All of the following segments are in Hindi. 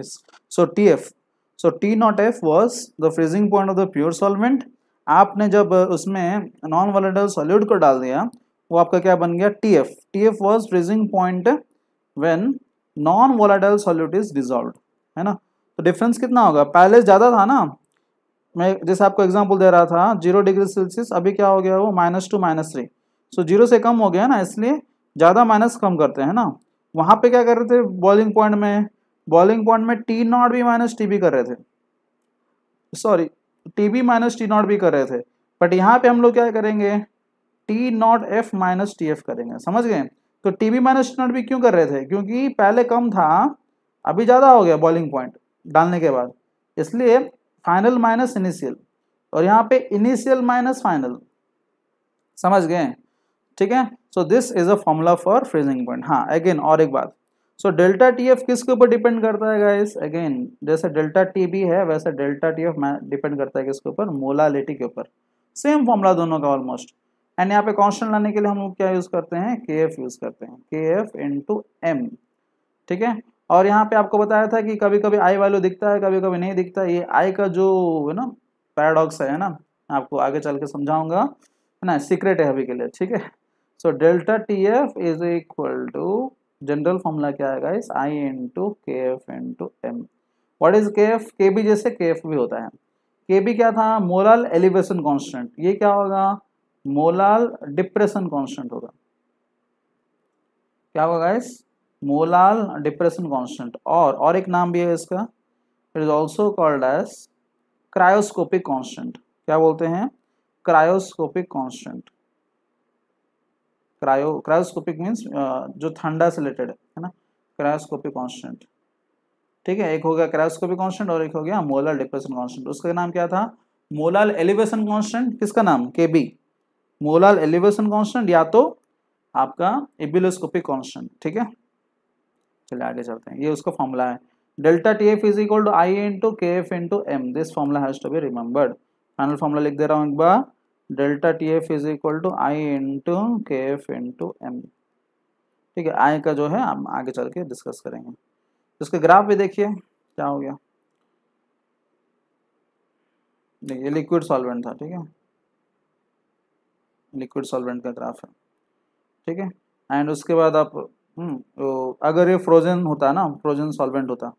yes so tf so t not f was the freezing point of the pure solvent आपने जब उसमें नॉन वॉलेटाइल सॉल्यूट को डाल दिया वो आपका क्या बन गया T F T F was freezing point when non volatile solute is dissolve है ना तो डिफरेंस कितना होगा पहले ज़्यादा था ना मैं जैसे आपको एग्जांपल दे रहा था जीरो डिग्री सेल्सियस अभी क्या हो गया वो minus two minus three so zero से कम हो गया ना इसलिए ज़्यादा माइनस कम करते हैं ना वहाँ पे क्या कर रहे थे बॉइलिंग पॉइंट में बॉलिंग पॉइंट में टी नॉट भी माइनस टी भी कर रहे थे sorry T B minus T nought भी कर रहे थे बट यहाँ पे हम लोग क्या करेंगे T nought F minus T F करेंगे समझ गए तो T B minus T nought भी क्यों कर रहे थे क्योंकि पहले कम था अभी ज़्यादा हो गया बॉलिंग पॉइंट डालने के बाद इसलिए फाइनल माइनस इनिशियल और यहाँ पे इनिशियल माइनस फाइनल समझ गए ठीक है so this is a formula for freezing point हाँ अगेन और एक बात सो डेल्टा टी एफ किसके ऊपर डिपेंड करता है गाइस अगेन जैसे डेल्टा टी बी है वैसे डेल्टा टी एफ डिपेंड करता है किसके ऊपर मोलालिटी के ऊपर सेम फॉर्मूला दोनों का ऑलमोस्ट एंड यहाँ पे कांस्टेंट लाने के लिए हम लोग क्या यूज़ करते हैं के एफ यूज़ करते हैं के एफ इंटू एम ठीक है और यहाँ पे आपको बताया था कि कभी कभी आई वैल्यू दिखता है कभी कभी नहीं दिखता है ये आई का जो है ना पैराडॉक्स है ना आपको आगे चल के समझाऊंगा है ना सीक्रेट है अभी के लिए ठीक है so delta T F is equal to general formula क्या आएगा इस i to K F to M what is K F K B जैसे के एफ भी होता है के बी क्या था मोलाल एलिवेशन कॉन्स्टेंट ये क्या होगा मोलाल डिप्रेशन कॉन्स्टेंट होगा क्या होगा इस मोलाल डिप्रेशन कॉन्स्टेंट और और एक नाम भी है इसका it is also called as cryoscopic constant क्या बोलते हैं cryoscopic constant cryo cryoscopic means जो ठंडा से रिलेटेड है ना क्रायोस्कोपिक कांस्टेंट ठीक है एक हो गया क्रायोस्कोपिक कांस्टेंट और एक हो गया मोलर डिप्रेशन कांस्टेंट उसका नाम क्या था मोलर एलिवेशन कांस्टेंट किसका नाम के बी मोलर एलिवेशन कांस्टेंट या तो आपका एबिलोस्कोपिक कांस्टेंट ठीक है चलिए आगे चलते हैं ये उसका फॉर्मूला है delta T F is equal to i into K F into M this formula has to be remembered final formula लिख दे रहा हूँ एक बार delta T F is equal to i into K F into M ठीक है आई का जो है हम आगे चल के डिस्कस करेंगे इसके ग्राफ भी देखिए क्या हो गया देखिए लिक्विड सॉल्वेंट था ठीक है लिक्विड सॉल्वेंट का ग्राफ है ठीक है एंड उसके बाद आप तो अगर ये फ्रोजन होता ना फ्रोजन सॉल्वेंट होता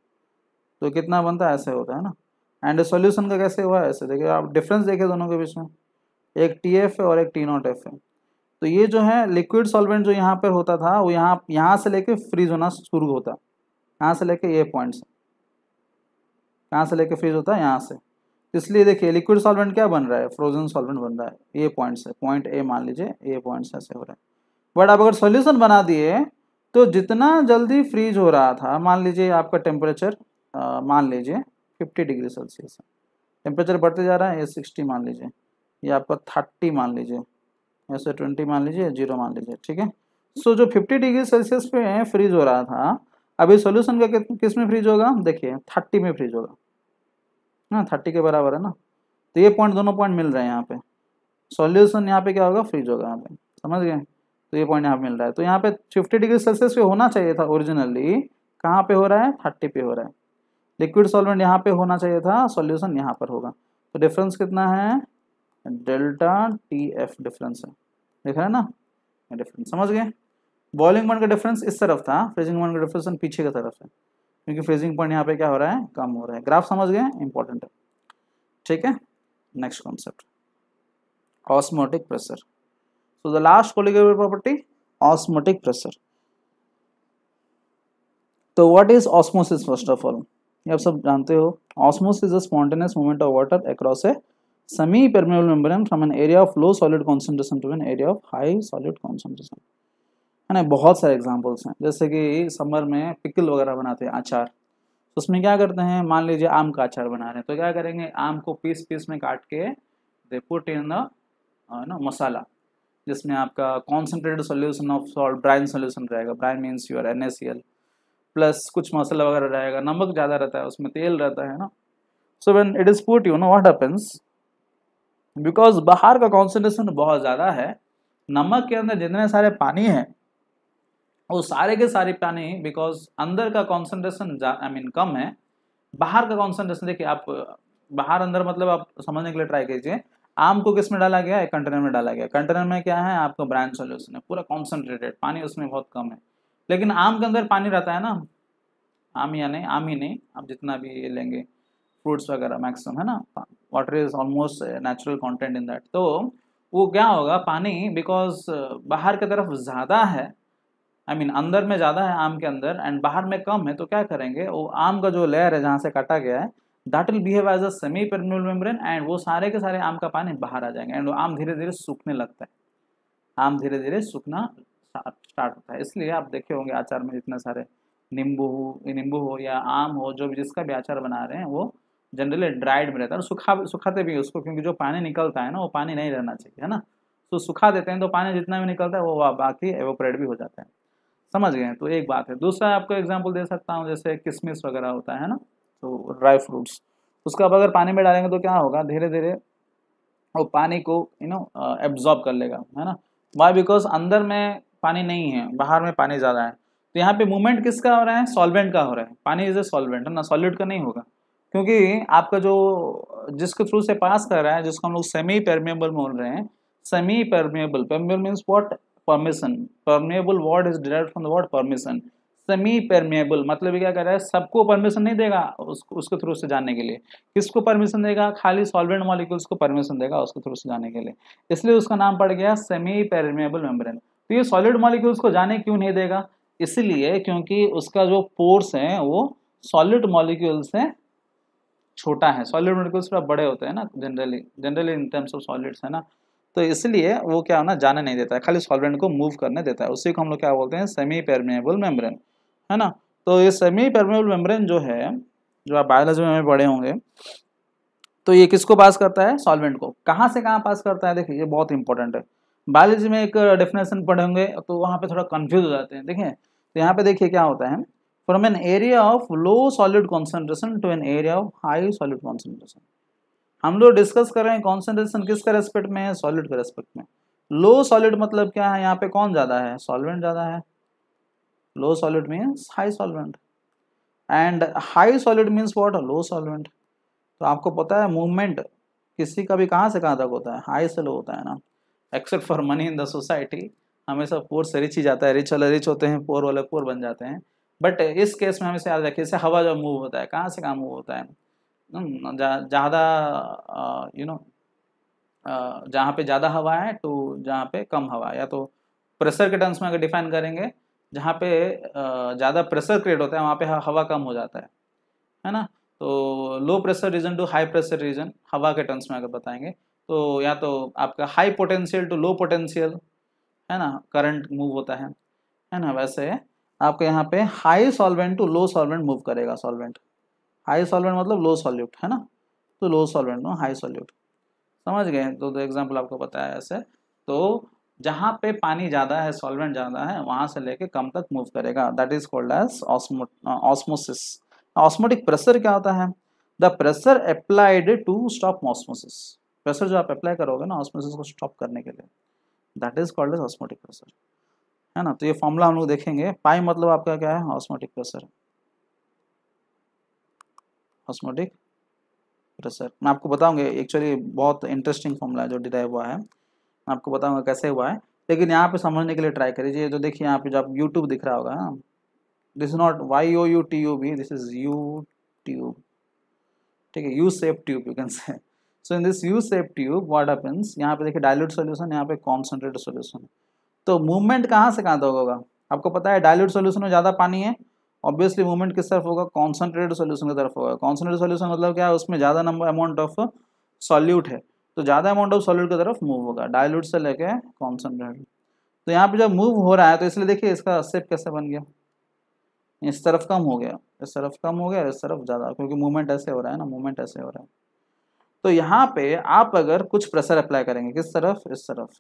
तो कितना बनता है ऐसे होता है ना एंड सोल्यूशन का कैसे हुआ ऐसे देखिए आप डिफरेंस देखिए दोनों के बीच में एक टी एफ है और एक टी नॉट एफ है तो ये जो है लिक्विड सॉल्वेंट जो यहाँ पर होता था वो यहाँ यहाँ से लेके फ्रीज होना शुरू होता यहाँ से लेके ये पॉइंट से यहाँ से लेके फ्रीज होता है यहाँ से तो इसलिए देखिए लिक्विड सॉल्वेंट क्या बन रहा है फ्रोजन सॉल्वेंट बन रहा है ये पॉइंट्स है पॉइंट ए मान लीजिए ये पॉइंट्स ऐसे हो रहा है बट आप अगर सोल्यूशन बना दिए तो जितना जल्दी फ्रीज हो रहा था मान लीजिए आपका टेम्परेचर मान लीजिए फिफ्टी डिग्री सेल्सियस टेम्परेचर बढ़ते जा रहा है ए सिक्सटी मान लीजिए ये आपका थर्टी मान लीजिए ऐसे ट्वेंटी मान लीजिए जीरो मान लीजिए ठीक है सो जो फिफ्टी डिग्री सेल्सियस पे फ्रीज हो रहा था अभी सोल्यूशन का किस में फ्रीज होगा देखिए थर्टी में फ्रीज होगा ना थर्टी के बराबर है ना तो ये पॉइंट दोनों पॉइंट मिल रहे हैं यहाँ पे सॉल्यूशन यहाँ पे क्या होगा फ्रीज होगा यहाँ पे समझ गए तो ये पॉइंट यहाँ पे मिल रहा है तो यहाँ पे फिफ्टी डिग्री सेल्सियस पे होना चाहिए था ओरिजिनली कहाँ पे हो रहा है थर्टी पे हो रहा है लिक्विड सॉल्वेंट यहाँ पे होना चाहिए था सॉल्यूशन यहाँ पर होगा तो डिफरेंस कितना है डेल्टा टी एफ डिफरेंस है देख रहे हैं ना डिफरेंस समझ गए बॉलिंग पॉइंट का डिफरेंस इस तरफ था फ्रेजिंग पॉइंट का डिफरेंस पीछे की तरफ है क्योंकि फ्रेजिंग पॉइंट यहाँ पे क्या हो रहा है कम हो रहा है ग्राफ समझ गए इंपॉर्टेंट है ठीक है next concept osmotic pressure so the last colligative property osmotic pressure तो what is osmosis first of all ये आप सब जानते हो osmosis is a spontaneous movement of water across a semi-permeable membrane from an area of low solid concentration to an area of high solid concentration है ना बहुत सारे एग्जाम्पल्स हैं जैसे कि समर में पिकल वगैरह बनाते हैं अचार तो उसमें क्या करते हैं मान लीजिए आम का अचार बना रहे हैं तो क्या करेंगे आम को पीस पीस में काट के दे पुट इन द ना मसाला जिसमें आपका concentrated solution of salt brine solution रहेगा brine means your N plus कुछ मसाला वगैरह रहेगा नमक ज़्यादा रहता है उसमें तेल रहता है ना so when it is put you know what happens because बाहर का कॉन्सेंट्रेशन बहुत ज़्यादा है नमक के अंदर जितने सारे पानी है वो सारे के सारे पानी बिकॉज अंदर का कॉन्सेंट्रेशन आई मीन कम है बाहर का कॉन्सेंट्रेशन देखिए आप बाहर अंदर मतलब आप समझने के लिए ट्राई कीजिए आम को किस में डाला गया है कंटेनर में डाला गया कंटेनर में क्या है आपका ब्रांच सोल्यूशन है पूरा कॉन्सेंट्रेटेड पानी उसमें बहुत कम है लेकिन आम के अंदर पानी रहता है ना आम या नहीं आम ही नहीं आप जितना भी लेंगे फ्रूट्स वगैरह मैक्सिमम है ना water is almost natural content in that तो वो क्या होगा पानी बिकॉज uh, बाहर की तरफ ज़्यादा है आई I मीन mean, अंदर में ज़्यादा है आम के अंदर एंड बाहर में कम है तो क्या करेंगे वो आम का जो लेयर है जहाँ से काटा गया है that will behave as a semi permeable membrane and वो सारे के सारे आम का पानी बाहर आ जाएंगे एंड वो आम धीरे धीरे सूखने लगता है आम धीरे धीरे सूखना स्टार्ट होता है इसलिए आप देखे होंगे आचार में जितने सारे नींबू हो नींबू हो या आम हो जो भी जिसका भी आचार बना रहे हैं वो जनरली ड्राइड में रहता है सुखा सुखाते भी उसको क्योंकि जो पानी निकलता है ना वो पानी नहीं रहना चाहिए है ना तो सुखा देते हैं तो पानी जितना भी निकलता है वो बाकी एवोपरेट भी हो जाता है समझ गए तो एक बात है दूसरा आपको एग्जाम्पल दे सकता हूँ जैसे किसमिस वगैरह होता है ना तो ड्राई फ्रूट्स उसको आप अगर पानी में डालेंगे तो क्या होगा धीरे धीरे वो पानी को यू नो एब्जॉर्ब कर लेगा है ना वाई बिकॉज अंदर में पानी नहीं है बाहर में पानी ज़्यादा है तो यहाँ पे मूवमेंट किसका हो रहा है सॉल्वेंट का हो रहा है पानी इज ए सॉल्वेंट है ना सॉल्यूट का नहीं होगा क्योंकि आपका जो जिसके थ्रू से पास मतलब कर रहा है जिसको हम लोग सेमी परमेबल बोल रहे हैं semi permeable permeable means what permission permeable word is derive from the word permission semi permeable मतलब क्या कह रहा है सबको परमिशन नहीं देगा उसको उसके थ्रू से जाने के लिए किसको परमिशन देगा खाली सॉल्वेंट मॉलिक्यूल्स को परमिशन देगा उसके थ्रू से जाने के लिए इसलिए उसका नाम पड़ गया सेमी परमेबल मेम्ब्रेन तो ये सॉलिड मॉलिक्यूल्स को जाने क्यों नहीं देगा इसलिए क्योंकि उसका जो पोर्स है वो सॉलिड मॉलिक्यूल से छोटा है सॉलिड मॉलिक्यूल्स थोड़ा बड़े होते हैं ना generally generally in terms of solids है ना तो इसलिए वो क्या होना जाने नहीं देता है खाली सॉल्वेंट को मूव करने देता है उसी को हम लोग क्या बोलते हैं सेमी पेरमेबल मेम्ब्रेन है ना तो ये सेमी पेरमेबल मेम्ब्रेन जो है जो आप बायोलॉजी में पढ़े होंगे तो ये किसको पास करता है सॉल्वेंट को कहाँ से कहाँ पास करता है देखिए ये बहुत इंपॉर्टेंट है बायोलॉजी में एक डेफिनेशन पढ़े होंगे तो वहाँ पे थोड़ा कन्फ्यूज हो जाते हैं देखिए तो यहाँ पे देखिए क्या होता है from an area of low solid concentration to an area of high solid concentration हम लोग डिस्कस कर रहे हैं कॉन्सेंट्रेशन किसके रेस्पेक्ट में है सॉलिड के रेस्पेक्ट में लो सॉलिड मतलब क्या है यहाँ पे कौन ज़्यादा है सॉल्वेंट ज़्यादा है low solid means high solvent and high solid means what low solvent तो आपको पता है मूवमेंट किसी का भी कहाँ से कहाँ तक होता है हाई से लो होता है ना except for money in the society हमेशा पोर से रिच ही जाता है रिच वाले रिच होते हैं पोर वाले पोर बन जाते हैं बट इस केस में हमें याद रखिए इससे हवा जो मूव होता है कहाँ से कहाँ मूव होता है ज़्यादा यू नो जहाँ पे ज़्यादा हवा है टू जहाँ पे कम हवा या तो प्रेशर के टर्म्स में अगर डिफाइन करेंगे जहाँ पे ज़्यादा प्रेशर क्रिएट होता है वहाँ पे हवा कम हो जाता है है ना तो low pressure region to high pressure region हवा के टर्म्स में अगर बताएंगे तो या तो आपका high potential to low potential है ना करंट मूव होता है है ना वैसे आपको यहाँ पे high solvent to low solvent move करेगा सॉल्वेंट हाई सॉल्वेंट मतलब लो सॉल्यूट है ना तो low solvent no high solute समझ गए तो एग्जाम्पल तो आपको पता है ऐसे तो जहाँ पे पानी ज़्यादा है सॉल्वेंट ज़्यादा है वहाँ से लेके कम तक मूव करेगा that is called as osmosis osmotic pressure क्या होता है the pressure applied to stop osmosis pressure जो आप अप्लाई करोगे ना ऑस्मोसिस को स्टॉप करने के लिए that is called as osmotic pressure है ना तो ये फॉर्मूला हम लोग देखेंगे पाई मतलब आपका क्या है ऑस्मोटिक प्रेशर ऑस्मोटिक प्रेशर मैं आपको बताऊंगा एक्चुअली बहुत इंटरेस्टिंग फॉर्मूला है जो डिराइव हुआ है मैं आपको बताऊंगा कैसे हुआ है लेकिन यहाँ पे समझने के लिए ट्राई करीजिए जो देखिए यहाँ पे जो आप यूट्यूब दिख रहा होगा ना this not Y O U T U B this is U tube ठीक है U shape tube you can say so in this U shape tube what happens यहाँ पे देखिए डायल्यूट सोल्यूशन यहाँ पे कॉन्सेंट्रेटेड सोल्यूशन है तो मूवमेंट कहाँ से कहाँ तक होगा आपको पता है डायल्यूट सोल्यूशन में ज़्यादा पानी है ऑब्वियसली मूवमेंट किस तरफ होगा कॉन्सनट्रेटेड सोल्यूशन की तरफ होगा कॉन्सनट्रेटेड सोल्यूशन मतलब क्या है उसमें ज़्यादा नंबर अमाउंट ऑफ सॉल्यूट है तो ज़्यादा अमाउंट ऑफ सॉल्यूट की तरफ मूव होगा डायल्यूट से लेके कॉन्सनट्रेटेड तो यहाँ पे जब मूव हो रहा है तो इसलिए देखिए इसका सेप कैसे बन गया इस तरफ कम हो गया इस तरफ कम हो गया इस तरफ ज़्यादा क्योंकि मूवमेंट ऐसे हो रहा है ना मूवमेंट ऐसे हो रहा है तो यहाँ पे आप अगर कुछ प्रेशर अप्लाई करेंगे किस तरफ इस तरफ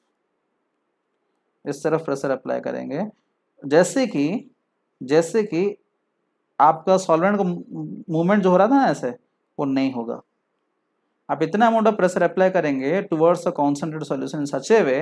इस तरफ प्रेशर अप्लाई करेंगे जैसे कि जैसे कि आपका सॉल्वेंट का मूवमेंट जो हो रहा था ना ऐसे वो नहीं होगा आप इतना अमाउंट ऑफ प्रेशर अप्लाई करेंगे towards a concentrate solution such a way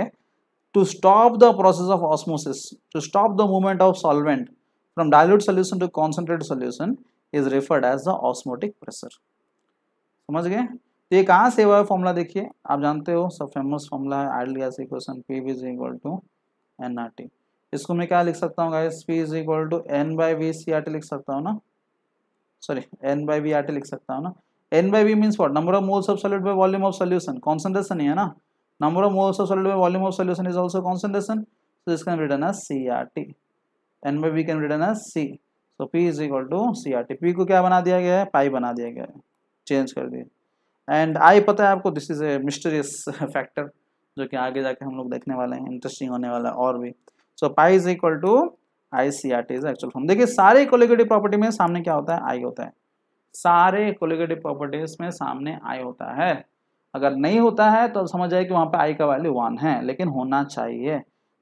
to stop the process of osmosis to stop the movement of solvent from dilute solution to concentrate solution is referred as the osmotic pressure समझ गए तो ये कहाँ से हुआ है फॉर्मूला देखिए आप जानते हो सब फेमस फॉर्मूला है ideal gas equation P V is equal to n R T इसको मैं क्या लिख सकता हूँ guys P is equal to n by V C R T लिख सकता हूँ ना sorry n by V R T लिख सकता हूँ ना n by V means what number of moles of solute by volume of solution concentration ही है ना number of number of moles of solid by volume of solution is also concentration so this can be written as crt n by v written be C as P is equal to C R T P को क्या बना दिया गया है पाई बना दिया गया है चेंज कर दिया एंड आई पता है आपको this is a mysterious factor जो कि आगे जाके हम लोग देखने वाले हैं इंटरेस्टिंग होने वाला और भी so pi is equal to i C R T is actual form देखिए सारे कोलिगेटिव प्रॉपर्टी में सामने क्या होता है आई होता है सारे कोलिगेटिव प्रॉपर्टीज में सामने आई होता है अगर नहीं होता है तो अब समझ जाए कि वहाँ पे आई का वैल्यू वन है लेकिन होना चाहिए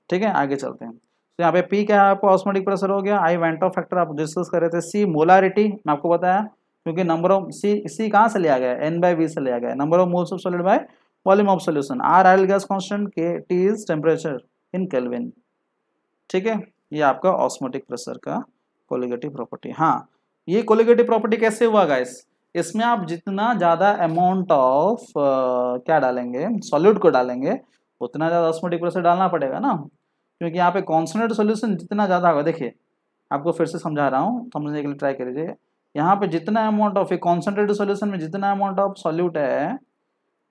ठीक है आगे चलते हैं तो यहाँ पे पी क्या है आपको ऑस्मेटिक प्रेशर हो गया आई वेंटो फैक्टर आप डिस्कस कर रहे थे सी मोलारिटी मैं आपको बताया क्योंकि नंबर ऑफ सी सी कहाँ से लिया गया एन बाई वी से लिया गया number of moles of solid by volume of solution R ideal gas constant के T is temperature in Kelvin ठीक है ये आपका ऑस्मोटिक प्रेशर का कोलिगेटिव प्रॉपर्टी हाँ ये कोलिगेटिव प्रॉपर्टी कैसे हुआ गाइस इसमें आप जितना ज़्यादा अमाउंट ऑफ क्या डालेंगे सॉल्यूट को डालेंगे उतना ज़्यादा ऑस्मोटिक प्रेशर डालना पड़ेगा ना क्योंकि यहाँ पे कॉन्सेंट्रेट सोल्यूशन जितना ज़्यादा होगा देखिए आपको फिर से समझा रहा हूँ समझने के लिए ट्राई करिए यहाँ पे जितना अमाउंट ऑफ ये कॉन्सनट्रेट सोल्यूशन में जितना अमाउंट ऑफ सॉल्यूट है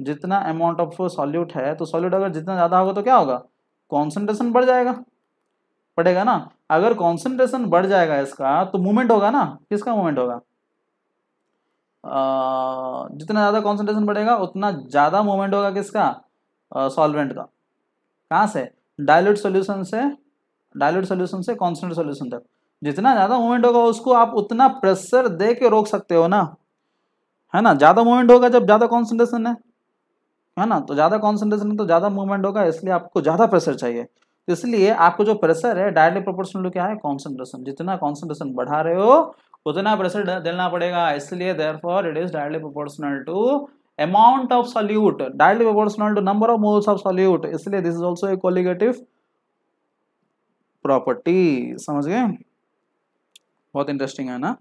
जितना अमाउंट ऑफ सॉल्यूट है तो सॉल्यूट अगर जितना ज़्यादा होगा तो क्या होगा कॉन्सेंट्रेशन बढ़ जाएगा पड़ेगा ना अगर कॉन्सेंट्रेशन बढ़ जाएगा इसका तो मूवमेंट होगा ना किसका मूवमेंट होगा आ, जितना ज़्यादा कॉन्सेंट्रेशन बढ़ेगा उतना ज़्यादा मूवमेंट होगा किसका सॉल्वेंट का कहाँ से डायलूट सोल्यूशन से डायलूट सोल्यूशन से कॉन्सेंट्रेट सोल्यूशन तक जितना ज़्यादा मूवमेंट होगा उसको आप उतना प्रेशर दे के रोक सकते हो ना है ना ज़्यादा मूवमेंट होगा जब ज़्यादा कॉन्सेंट्रेशन है है ना तो ज़्यादा कॉन्सेंट्रेशन तो ज़्यादा मूवमेंट होगा इसलिए आपको ज़्यादा प्रेशर चाहिए तो इसलिए आपको जो प्रेशर है डायरेक्टली प्रोपोर्शनल क्या है कॉन्सेंट्रेशन जितना कॉन्सेंट्रेशन बढ़ा रहे हो उतना प्रेशर देना पड़ेगा इसलिए therefore it is directly proportional to amount of solute directly proportional to number of moles of solute इसलिए this is also a colligative property समझ गए बहुत इंटरेस्टिंग है ना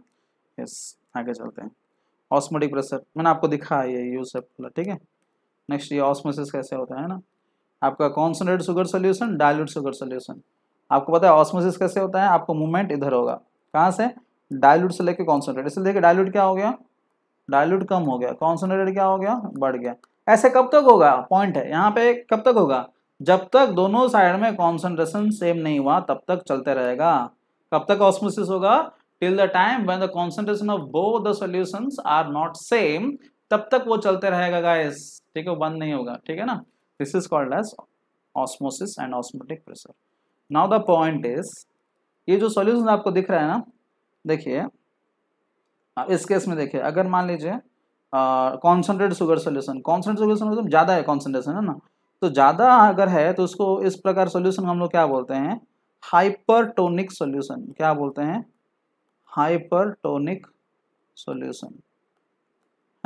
यस yes, आगे चलते हैं ऑस्मोटिक प्रेशर मैंने आपको दिखा ये यूज है ठीक है नेक्स्ट ये ऑस्मोसिस कैसे होता है ना आपका concentrate sugar solution dilute sugar solution आपको पता है ऑस्मोसिस कैसे होता है आपको मूवमेंट इधर होगा कहाँ से डायल्यूट से लेके कॉन्सनट्रेट इसलिए देखिए डायल्यूट क्या हो गया डायल्यूट कम हो गया कॉन्सनट्रेट क्या हो गया बढ़ गया ऐसे कब तक होगा पॉइंट है यहाँ पे कब तक होगा जब तक दोनों साइड में कॉन्सेंट्रेशन सेम नहीं हुआ तब तक चलते रहेगा कब तक ऑस्मोसिस होगा till the time when the concentration of both the solution are not same तब तक वो चलते रहेगा गाइस ठीक है बंद नहीं होगा ठीक है ना this is called as osmosis and osmotic pressure now the point is ये जो सॉल्यूशन आपको दिख रहा है ना देखिए इस केस में देखिए अगर मान लीजिए concentrate sugar solution concentrate sugar solution ज़्यादा है कॉन्सेंट्रेशन है ना तो ज़्यादा अगर है तो उसको इस प्रकार सोल्यूशन हम लोग क्या बोलते हैं हाइपरटोनिक सोल्यूशन क्या बोलते हैं हाइपरटोनिक सोल्यूशन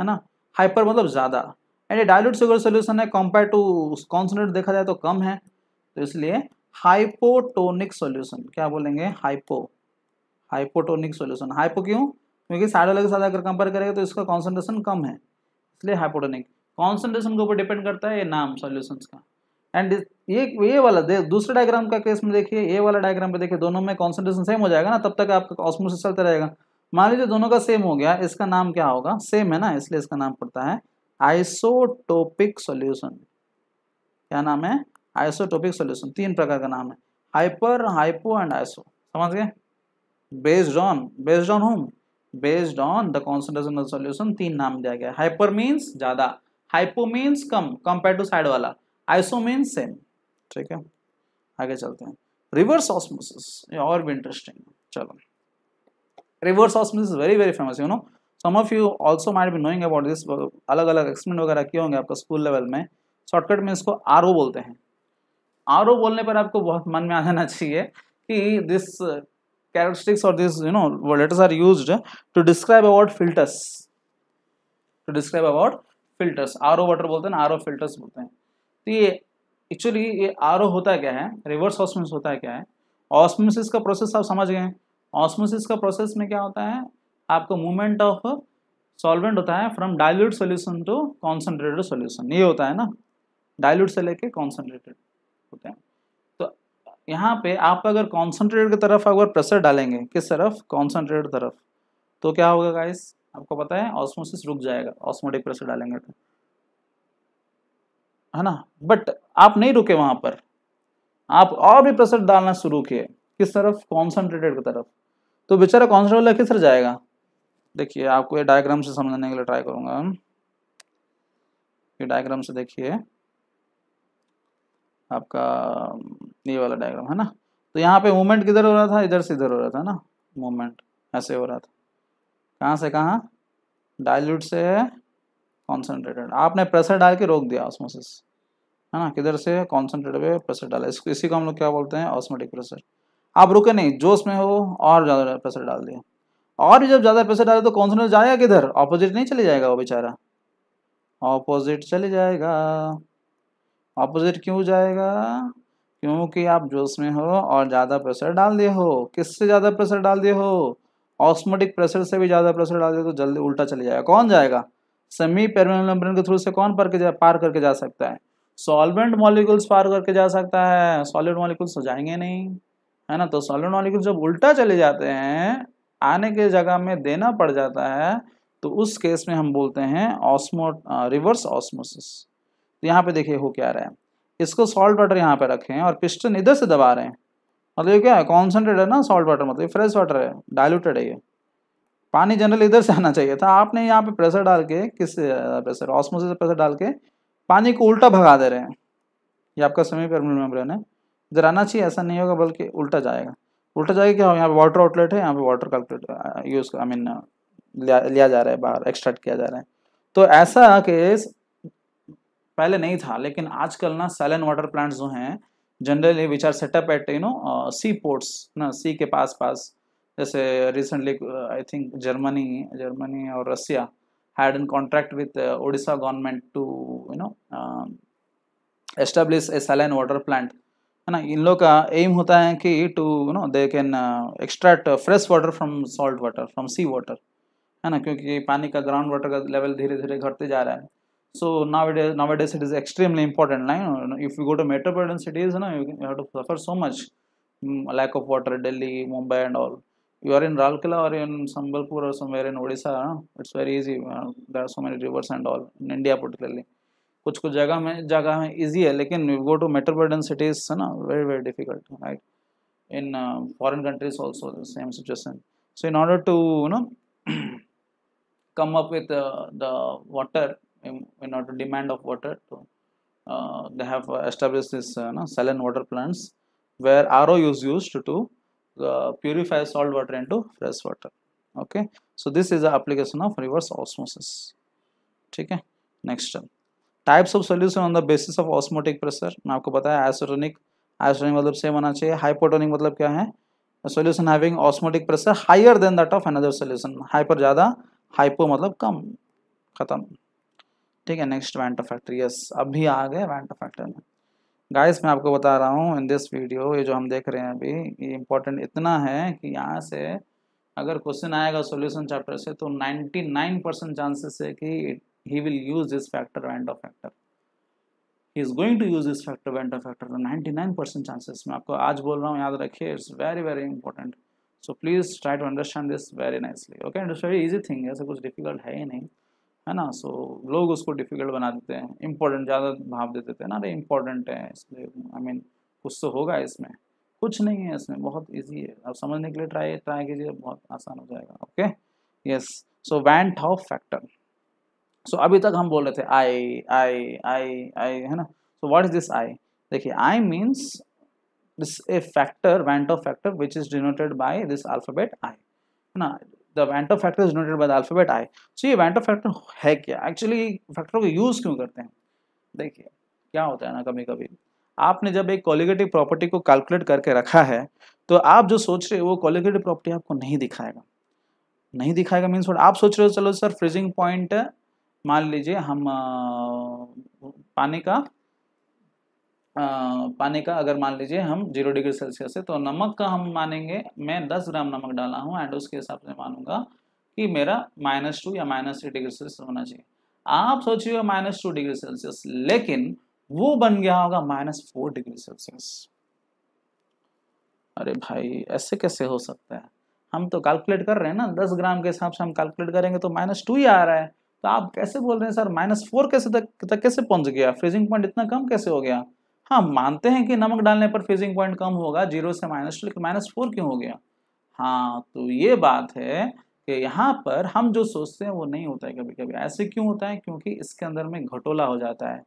है ना हाइपर मतलब ज़्यादा एंड डायलूट शुगर सोल्यूशन है कंपेयर टू कॉन्सेंट्रेट देखा जाए तो कम है तो इसलिए हाइपोटोनिक सोल्यूशन क्या बोलेंगे हाइपो हाइपोटोनिक सोल्यूशन हाइपो क्यों क्योंकि वाले के साथ अगर कंपेयर करेगा तो इसका कॉन्सेंट्रेशन कम है इसलिए हाइपोटोनिक कॉन्सेंट्रेशन के ऊपर डिपेंड करता है ये नाम सोल्यूशन का एंड ये ये वाला दूसरे डायग्राम का केस में देखिए ये वाला डायग्राम पे देखिए दोनों में कॉन्सेंट्रेशन सेम हो जाएगा ना तब तक आपका ऑस्मोसिस चलता रहेगा मान लीजिए दोनों का सेम हो गया इसका नाम क्या होगा सेम है ना इसलिए इसका नाम पड़ता है आइसोटोपिक सॉल्यूशन क्या नाम है आइसोटोपिक सॉल्यूशन तीन प्रकार का नाम है हाइपर हाइपो एंड आइसो समझ गए based on based on home based on the concentration of solution तीन नाम दिया गया हाइपर मीन्स ज्यादा हाइपो मीन्स कम कंपेयर टू साइड वाला आइसो मीन्स सेम ठीक है आगे चलते हैं रिवर्स ऑस्मोसिस और भी इंटरेस्टिंग चलो reverse osmosis very very famous you know some of you also might be knowing about this अलग अलग एक्सपेरिमेंट वगैरह किए होंगे आपका स्कूल लेवल में शॉर्टकट में इसको आर बोलते हैं आर बोलने पर आपको बहुत मन में आ जाना चाहिए कि this uh, characteristics or these you know letters are used to describe about filters to describe about filters RO water बोलते हैं RO फिल्टर्स बोलते हैं तो ये एक्चुअली ये ओ होता क्या है रिवर्स ऑस्मोसिस होता है क्या है ऑस्मोसिस का प्रोसेस आप समझ गए ऑस्मोसिस का प्रोसेस में क्या होता है आपको मूवमेंट ऑफ सॉल्वेंट होता है from dilute solution to concentrated solution ये होता है ना डायल्यूट से लेके कॉन्सेंट्रेटेड होते हैं तो यहाँ पे आप अगर कॉन्सेंट्रेटेड की तरफ अगर प्रेशर डालेंगे किस तरफ कॉन्सेंट्रेटेड तरफ तो क्या होगा गाइस आपको पता है ऑस्मोसिस रुक जाएगा ऑस्मोटिक प्रेशर डालेंगे तो है ना बट आप नहीं रुके वहां पर आप और भी प्रेशर डालना शुरू किए किस तरफ कॉन्सेंट्रेटेड की तरफ तो बेचारा कॉन्सेंट्रेट किस तरह जाएगा देखिए आपको ये डायग्राम से समझने के लिए ट्राई करूँगा ये डायग्राम से देखिए आपका ये वाला डायग्राम है ना तो यहाँ पे मूवमेंट किधर हो रहा था इधर से इधर हो रहा था ना मूवमेंट ऐसे हो रहा था कहाँ से कहाँ डायल्यूट से कॉन्सेंट्रेटेड आपने प्रेशर डाल के रोक दिया ऑस्मोसिस है ना किधर से कॉन्सेंट्रेटेड पे प्रेशर डाला इसको इसी को हम लोग क्या बोलते हैं ऑस्मेटिक प्रेशर आप रुके नहीं जोश में हो और ज़्यादा प्रेशर डाल दिया और जब ज़्यादा प्रेशर डाले तो कॉन्सोनेंट जाएगा किधर ऑपोजिट नहीं चले जाएगा वो बेचारा ऑपोजिट चले जाएगा ऑपोजिट क्यों जाएगा क्योंकि आप जोश में हो और ज़्यादा प्रेशर डाल दिए हो किससे ज़्यादा प्रेशर डाल दिए हो ऑस्मोटिक प्रेशर से भी ज़्यादा प्रेशर डाल दिए तो जल्दी उल्टा चले जाएगा कौन जाएगा सेमी पेरमियम के थ्रू से कौन पार जा पार करके जा सकता है सॉल्वेंट मॉलिक्यूल्स पार करके जा सकता है सॉलिड मॉलिक्यूल्स तो जाएंगे नहीं है ना तो सॉलिड मॉलिक्यूल जब उल्टा चले जाते हैं आने के जगह में देना पड़ जाता है तो उस केस में हम बोलते हैं ऑस्मो रिवर्स ऑस्मोसिस तो यहाँ पे देखिए हो क्या रहा है इसको सॉल्ट वाटर यहाँ पे रखें और पिस्टन इधर से दबा रहे हैं मतलब ये क्या है कॉन्सेंट्रेट है ना सॉल्ट वाटर मतलब फ्रेश वाटर है डायलूटेड है ये पानी जनरल इधर से आना चाहिए था आपने यहाँ पे प्रेशर डाल के किस प्रेशर ऑस्मोसिस प्रेशर डाल के पानी को उल्टा भगा दे रहे हैं ये आपका समय पर मेम्ब्रेन है इधर आना चाहिए ऐसा नहीं होगा बल्कि उल्टा जाएगा उल्टा जाएगा क्या हो यहाँ पे वाटर आउटलेट है यहाँ पे water calculate use I mean लिया, जा रहा है बाहर एक्सट्रैक्ट किया जा रहा है तो ऐसा केस पहले नहीं था लेकिन आजकल ना सैलन वाटर प्लांट जो हैं generally which are set up at you know sea ports ना सी के पास पास जैसे recently I think Germany Germany और Russia had in contract with Odisha government to you know establish a saline water plant है ना इन लोग का एम होता है कि to you know they can extract fresh water from salt water from sea water है ना क्योंकि पानी का ग्राउंड वाटर का लेवल धीरे धीरे घटते जा रहा है so nowadays it is extremely important ना if you go to metropolitan cities ना you have to suffer so much lack of water daily Mumbai and all you are in Rourkela और इन संबलपुर और somewhere in Odisha it's very easy there are so many rivers and all in India particularly कुछ कुछ जगह में जगह में इजी है लेकिन गो टू मेट्रोपोलिटन सिटीज है ना very very difficult like in foreign countries also same situation so in order to you know come up with the water in order demand of water to they have establish this saline water plants where R O use use to purify salt water and to fresh water okay so this is the application of reverse osmosis ठीक है next types of solution on the basis of osmotic pressure मैं आपको बताया आइसोटोनिक आइसोटोनिक मतलब सेम होना चाहिए हाइपोटोनिक मतलब क्या है solution having osmotic pressure higher than that of another solution hyper ज़्यादा हाइपो मतलब कम खत्म ठीक है नेक्स्ट वैंटो फैक्टर यस अभी आ गए वैंटो फैक्टर में गाइस मैं आपको बता रहा हूँ इन दिस वीडियो ये जो हम देख रहे हैं अभी ये इम्पोर्टेंट इतना है कि यहाँ से अगर क्वेश्चन आएगा सॉल्यूशन चैप्टर से तो 99 परसेंट चांसेस है कि he will use this factor Van Dou factor he is going to use this factor Van Dou factor तो 99% chances मैं आपको आज बोल रहा हूँ याद रखिए it's very very important so please try to understand this very nicely okay and it's very easy thing ऐसा कुछ डिफिकल्ट है ही नहीं है ना सो so, लोग उसको डिफिकल्ट बना देते हैं इंपॉर्टेंट ज़्यादा भाव दे देते हैं ना अरे इंपॉर्टेंट है इसलिए आई मीन कुछ तो होगा इसमें कुछ नहीं है इसमें बहुत ईजी है अब समझने के लिए ट्राई ट्राई कीजिए बहुत आसान हो जाएगा okay yes so Van't Hoff factor so so, अभी तक हम बोल रहे थे आई आई आई आई है ना so what is this i देखिए i means a factor factor factor factor is denoted by this alphabet i है ना the Van't factor is denoted by the alphabet i so ये Van't फैक्टर है क्या एक्चुअली factor को यूज क्यों करते हैं देखिए क्या होता है ना कभी कभी आपने जब एक कॉलिगेटिव प्रॉपर्टी को कैलकुलेट करके रखा है तो आप जो सोच रहे हो वो कॉलिगेटिव प्रॉपर्टी आपको नहीं दिखाएगा नहीं दिखाएगा मीन्स आप सोच रहे हो चलो सर फ्रीजिंग पॉइंट मान लीजिए हम पानी का पानी का अगर मान लीजिए हम जीरो डिग्री सेल्सियस है तो नमक का हम मानेंगे मैं दस ग्राम नमक डाला हूँ एंड उसके हिसाब से मानूंगा कि मेरा माइनस टू या माइनस थ्री डिग्री सेल्सियस होना चाहिए आप सोचिए माइनस टू डिग्री सेल्सियस लेकिन वो बन गया होगा माइनस फोर डिग्री सेल्सियस अरे भाई ऐसे कैसे हो सकता है हम तो कैलकुलेट कर रहे हैं ना दस ग्राम के हिसाब से हम कैलकुलेट करेंगे तो माइनस टू ही आ रहा है तो आप कैसे बोल रहे हैं सर माइनस फोर कैसे तक तक कैसे पहुंच गया फ्रीजिंग पॉइंट इतना कम कैसे हो गया हाँ मानते हैं कि नमक डालने पर फ्रीजिंग पॉइंट कम होगा जीरो से माइनस टू लेकिन माइनस फोर क्यों हो गया हाँ तो ये बात है कि यहाँ पर हम जो सोचते हैं वो नहीं होता है कभी कभी ऐसे क्यों होता है क्योंकि इसके अंदर में घटोला हो जाता है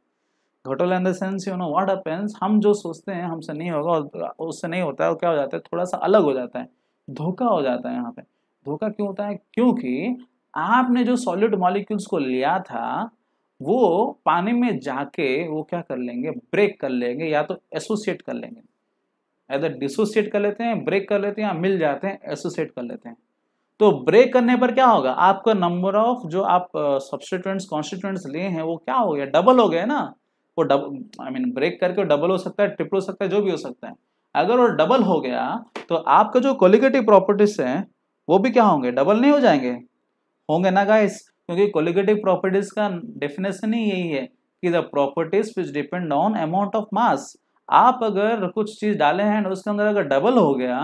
घटोला in the sense you know what happens हम जो सोचते हैं हमसे नहीं होगा और उससे नहीं होता है और क्या हो जाता है थोड़ा सा अलग हो जाता है धोखा हो जाता है यहाँ पे धोखा क्यों होता है क्योंकि आपने जो सॉलिड मॉलिक्यूल्स को लिया था वो पानी में जाके वो क्या कर लेंगे ब्रेक कर लेंगे या तो एसोसिएट कर लेंगे एदर डिसोसिएट कर लेते हैं ब्रेक कर लेते हैं या मिल जाते हैं एसोसिएट कर लेते हैं तो ब्रेक करने पर क्या होगा आपका नंबर ऑफ जो आप सब्सटीट्यूएंट्स कॉन्स्टिट्यूएंट्स लिए हैं वो क्या हो गया डबल हो गया ना वो डबल आई मीन ब्रेक करके डबल हो सकता है ट्रिपल हो सकता है जो भी हो सकता है अगर वो डबल हो गया तो आपका जो कोलिगेटिव प्रॉपर्टीज हैं वो भी क्या होंगे डबल नहीं हो जाएंगे होंगे ना गाइस क्योंकि कोलिगेटिव प्रॉपर्टीज का डेफिनेशन ही यही है कि the properties which depend on amount of mass आप अगर कुछ चीज डाले हैं और उसके अंदर अगर डबल हो गया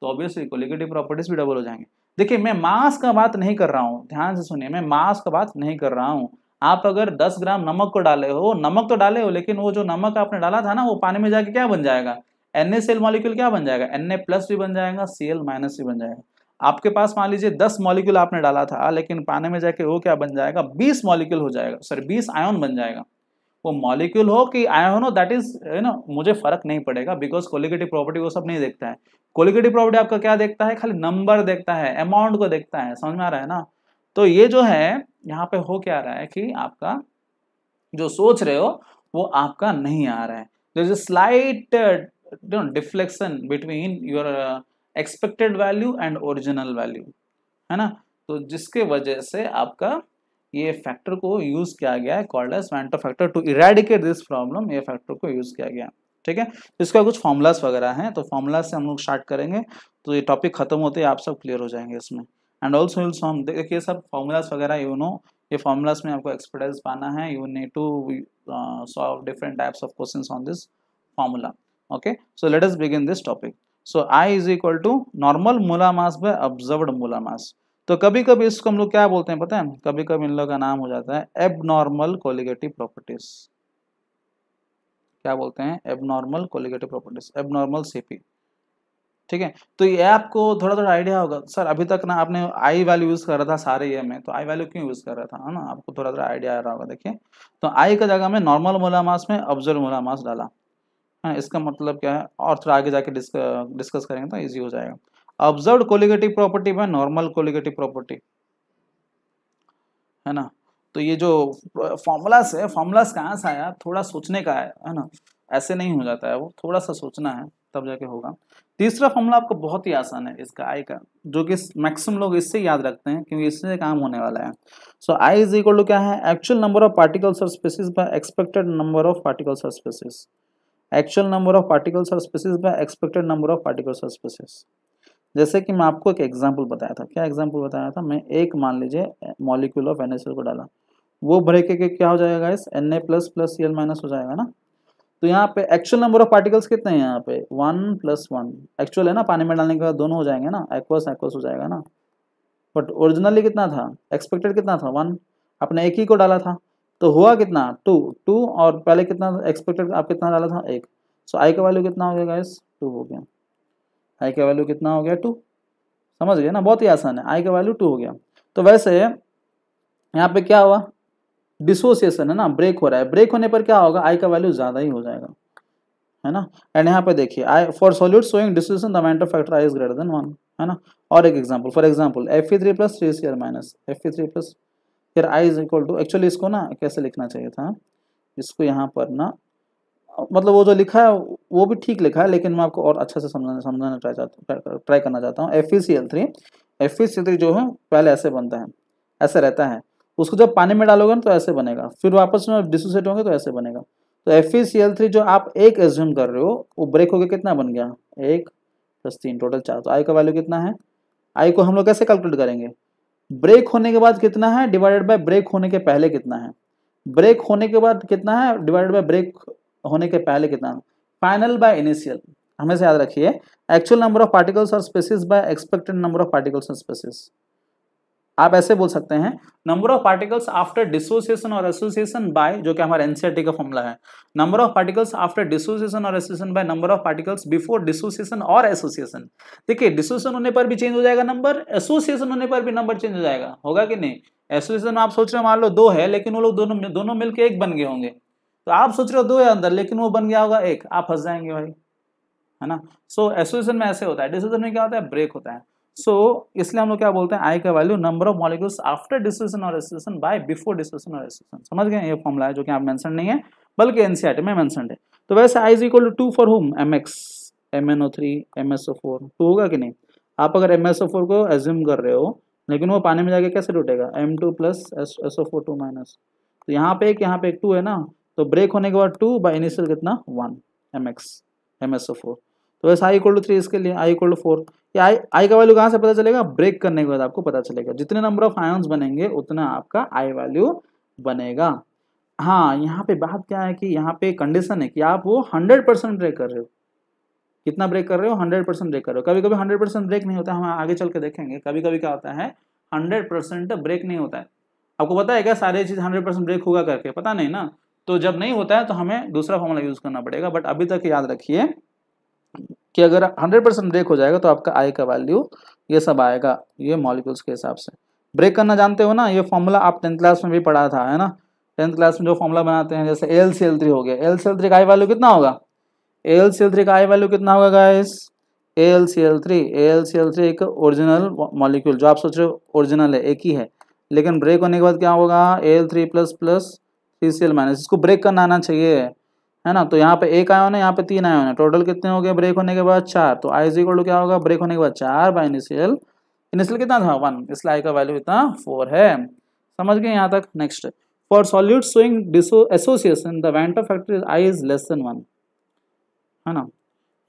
तो ऑब्वियसली कोलिगेटिव प्रॉपर्टीज भी डबल हो जाएंगे देखिए मैं मास का बात नहीं कर रहा हूँ ध्यान से सुनिए मैं मास का बात नहीं कर रहा हूँ आप अगर 10 ग्राम नमक को डाले हो नमक तो डाले हो लेकिन वो जो नमक आपने डाला था ना वो पानी में जाके क्या बन जाएगा एन ए सेल मॉलिक्यूल क्या बन जाएगा एन ए प्लस भी बन जाएगा सी एल माइनस भी बन जाएगा आपके पास मान लीजिए दस मॉलिक्यूल आपने डाला था लेकिन पानी में जाके वो क्या बन जाएगा बीस मॉलिक्यूल हो जाएगा सॉरी बीस आयोन बन जाएगा वो मॉलिक्यूल हो कि आयोन हो दैट इज यू नो मुझे फर्क नहीं पड़ेगा बिकॉज कोलिगेटिव प्रॉपर्टी वो सब नहीं देखता है कोलिगेटिव प्रॉपर्टी आपका क्या देखता है खाली नंबर देखता है अमाउंट को देखता है समझ में आ रहा है ना तो ये जो है यहाँ पे हो क्या रहा है कि आपका जो सोच रहे हो वो आपका नहीं आ रहा है slight deflection between your expected value and original value है ना तो जिसके वजह से आपका ये फैक्टर को यूज किया गया है called as Van't Hoff factor to eradicate this problem ये फैक्टर को यूज किया गया ठीक है इसका कुछ फॉर्मूलाज वगैरह हैं तो फॉर्मूला से हम लोग स्टार्ट करेंगे तो ये टॉपिक खत्म होते ही आप सब क्लियर हो जाएंगे इसमें एंड ऑल्सो विल सॉम देखिए सब फॉर्मूलाज वगैरह यू नो ये फॉर्मूलाज में आपको एक्सपर्टाइज पाना है you need to solve different types of question on this formula okay so let us begin this topic so i is equal to normal molar mass by observed molar mass तो कभी कभी इसको हम लोग क्या बोलते हैं पता है कभी कभी इन लोग का नाम हो जाता है एबनॉर्मल कोलिगेटिव प्रॉपर्टीज क्या बोलते हैं abnormal colligative properties abnormal CP ठीक है तो ये आपको थोड़ा थोड़ा आइडिया होगा सर अभी तक ना आपने आई वैल्यू यूज़ कर रहा था सारे ये में तो आई वैल्यू क्यों यूज़ कर रहा था ना आपको थोड़ा थोड़ा आइडिया आ रहा होगा देखिए तो आई का जगह में नॉर्मल मोला मास में ऑब्जर्व मोला मास डाला है इसका मतलब क्या है और थोड़ा आगे जाके डिस्कस डिस्कस करेंगे तो इजी हो जाएगा ऑब्जर्व कोलिगेटिव प्रॉपर्टी में नॉर्मल कोलिगेटिव प्रॉपर्टी है ना तो ये जो फॉर्मूलास है फॉर्मूलास कहाँ से आया थोड़ा सोचने का है है ना ऐसे नहीं हो जाता है वो थोड़ा सा सोचना है तब जाके होगा तीसरा फॉर्मूला आपको बहुत ही आसान है इसका आई का जो कि मैक्सिमम लोग इससे याद रखते हैं क्योंकि इससे काम होने वाला है so i is equal to क्या है एक्चुअल नंबर ऑफ पार्टिकल्स और species expected number of particles और species actual number of particles और species by expected number of particles और स्पेसिस जैसे कि मैं आपको एक एग्जाम्पल बताया था क्या एग्जाम्पल बताया था मैं एक मान लीजिए मॉलिक्यूल ऑफ एन को डाला वो भरे के क्या हो जाएगा इस N A plus plus C L minus हो जाएगा ना तो यहाँ पे एक्चुअल नंबर ऑफ पार्टिकल्स कितने हैं यहाँ पे वन प्लस वन एक्चुअल है ना पानी में डालने के बाद दोनों हो जाएंगे ना एक्वस एक्वस हो जाएगा ना बट ओरिजिनली कितना था एक्सपेक्टेड कितना था वन आपने एक ही को डाला था तो हुआ कितना टू टू और पहले कितना एक्सपेक्टेड आप कितना डाला था एक सो आई का वैल्यू कितना हो गया गैस टू हो गया आई का वैल्यू कितना हो गया टू समझ गए ना बहुत ही आसान है आई का वैल्यू टू हो गया तो वैसे यहाँ पे क्या हुआ डिसोसिएशन है ना ब्रेक हो रहा है ब्रेक होने पर क्या होगा आई का वैल्यू ज़्यादा ही हो जाएगा है ना एंड यहाँ पे देखिए i for solute showing dissociation the amount of factor i is greater than one है ना और एक example for example F E three plus three C R minus F E three plus फिर i is equal to actually इसको ना कैसे लिखना चाहिए था इसको यहाँ पर ना मतलब वो जो लिखा है वो भी ठीक लिखा है लेकिन मैं आपको और अच्छे से समझाना समझाना ट्राई चाहता ट्राई करना चाहता हूँ F E C L three F E C L three जो है पहले ऐसे बनता है ऐसे रहता है उसको जब पानी में डालोगे ना तो ऐसे बनेगा फिर वापस में डिसोसिएट होंगे तो ऐसे बनेगा तो F E C L three जो आप एक एज्यूम कर रहे हो वो ब्रेक होकर कितना बन गया एक प्लस तीन टोटल चार तो आई का वैल्यू कितना है आई को हम लोग कैसे कैलकुलेट करेंगे ब्रेक होने के बाद कितना है डिवाइडेड बाय ब्रेक होने के पहले कितना है ब्रेक होने के बाद कितना है डिवाइडेड बाय ब्रेक होने के पहले कितना फाइनल बाय इनिशियल हमेशा याद रखिए एक्चुअल नंबर ऑफ पार्टिकल्स और species by expected number of particles और स्पेसिस आप ऐसे बोल सकते हैं number of particles after dissociation और एसोसिएशन बाय जो कि हमारा एनसीआरटी e का फॉर्मूला है number of particles after dissociation और association by number of particles before dissociation और एसोसिएशन देखिए डिसोसिएशन होने पर भी चेंज हो जाएगा नंबर एसोसिएशन होने पर भी नंबर चेंज हो जाएगा होगा कि नहीं एसोसिएशन आप सोच रहे हो मान लो दो है लेकिन वो लोग दोनों दोनों मिलकर एक बन गए होंगे तो आप सोच रहे हो दो है अंदर लेकिन वो बन गया होगा एक आप फंस जाएंगे भाई है ना सो so, एसोसिएशन में ऐसे होता है डिसोसिएशन में क्या होता है ब्रेक होता है सो so, इसलिए हम लोग क्या बोलते हैं आई का value number of molecules after dissociation और एसोसिएशन बाय बिफोर डिसोसिएशन और एसोसिएशन समझ गए ये फॉर्मूला है जो कि आप मेंशन नहीं है बल्कि एनसीईआरटी में मेंशन है तो वैसे i is equal to two for होम M X M N O three M S O four two होगा कि नहीं आप अगर एम एस ओ फोर को एज्यूम कर रहे हो लेकिन वो पानी में जाके कैसे टूटेगा M two plus S S O four two minus तो यहाँ पे एक यहाँ पे एक टू है ना तो ब्रेक होने के बाद टू बाई इनिशियल कितना one M X M S O four तो वैसे आई इक्वल टू थ्री इसके लिए आई इक्वल टू फोर ये आई आई का वैल्यू कहाँ से पता चलेगा ब्रेक करने के बाद आपको पता चलेगा जितने नंबर ऑफ आयन्स बनेंगे उतना आपका आई वैल्यू बनेगा हाँ यहाँ पे बात क्या है कि यहाँ पे कंडीशन है कि आप वो हंड्रेड परसेंट ब्रेक कर रहे हो कितना ब्रेक कर रहे हो हंड्रेड परसेंट ब्रेक कर रहे हो कभी कभी हंड्रेड परसेंट ब्रेक नहीं होता हम आगे चल के देखेंगे कभी कभी क्या होता है हंड्रेड परसेंट ब्रेक नहीं होता है आपको पता है क्या सारे चीज़ हंड्रेड परसेंट ब्रेक होगा करके पता नहीं ना तो जब नहीं होता है तो हमें दूसरा फॉर्मूला यूज़ करना पड़ेगा बट अभी तक याद रखिए कि अगर 100 परसेंट ब्रेक हो जाएगा तो आपका आई का वैल्यू ये सब आएगा ये मॉलिक्यूल्स के हिसाब से ब्रेक करना जानते हो ना ये फॉर्मूला आप टेंथ क्लास में भी पढ़ा था है ना टेंथ क्लास में जो फॉर्मूला बनाते हैं जैसे एल सी एल थ्री हो गया एल सी एल थ्री का आई वैल्यू कितना होगा एल सी एल थ्री का आई वैल्यू कितना होगा guys A L C L three A L C L three एक ओरिजिनल मॉलिक्यूल जो आप सोच रहे हो ओरिजिनल है एक ही है लेकिन ब्रेक होने के बाद क्या होगा A L three plus plus three C L minus इसको ब्रेक करना आना चाहिए है ना तो यहाँ पे एक आयोन है यहाँ पे तीन आयोन है टोटल कितने हो गए ब्रेक होने के बाद चार तो आई इक्वल टू क्या होगा ब्रेक होने के बाद चार बाई इनिशियल इनिशियल कितना था वन इसलिए आई का वैल्यू इतना फोर है समझ गए यहाँ तक next for solute showing association the of factor i is less than one है ना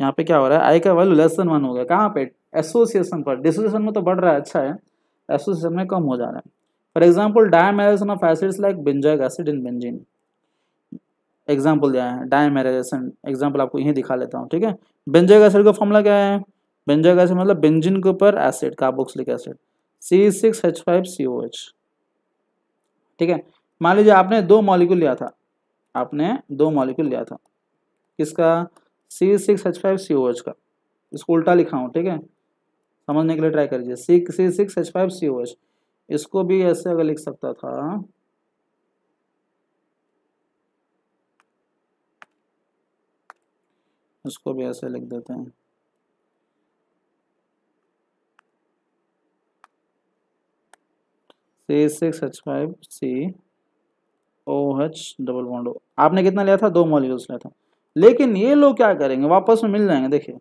यहाँ पे क्या हो रहा है आई का वैल्यू लेस देन वन हो गया कहाँ पे एसोसिएशन पर डिसोसिएशन में तो बढ़ रहा है अच्छा है एसोसिएशन में कम हो जा रहा है for example dimerisation of acids like benzoic acid in benzene example दिया है डायमेराइजेशन एग्जाम्पल आपको यहीं दिखा लेता हूँ ठीक है बेंजोइक एसिड का फॉर्मूला क्या है बेंजोइक एसिड मतलब बेंजिन के ऊपर acid carboxylic acid C six H five C O H ठीक है मान लीजिए आपने दो मॉलिक्यूल लिया था आपने दो मॉलिक्यूल लिया था किसका C six H five C O H का इसको उल्टा लिखा हूँ ठीक है समझने के लिए ट्राई करिए C C six H five C O H इसको भी ऐसे अगर लिख सकता था उसको भी ऐसे लिख देते हैं डबल आपने कितना लिया था दो मॉलिक्यूल्स लिया था लेकिन ये लोग क्या करेंगे वापस में मिल जाएंगे देखिए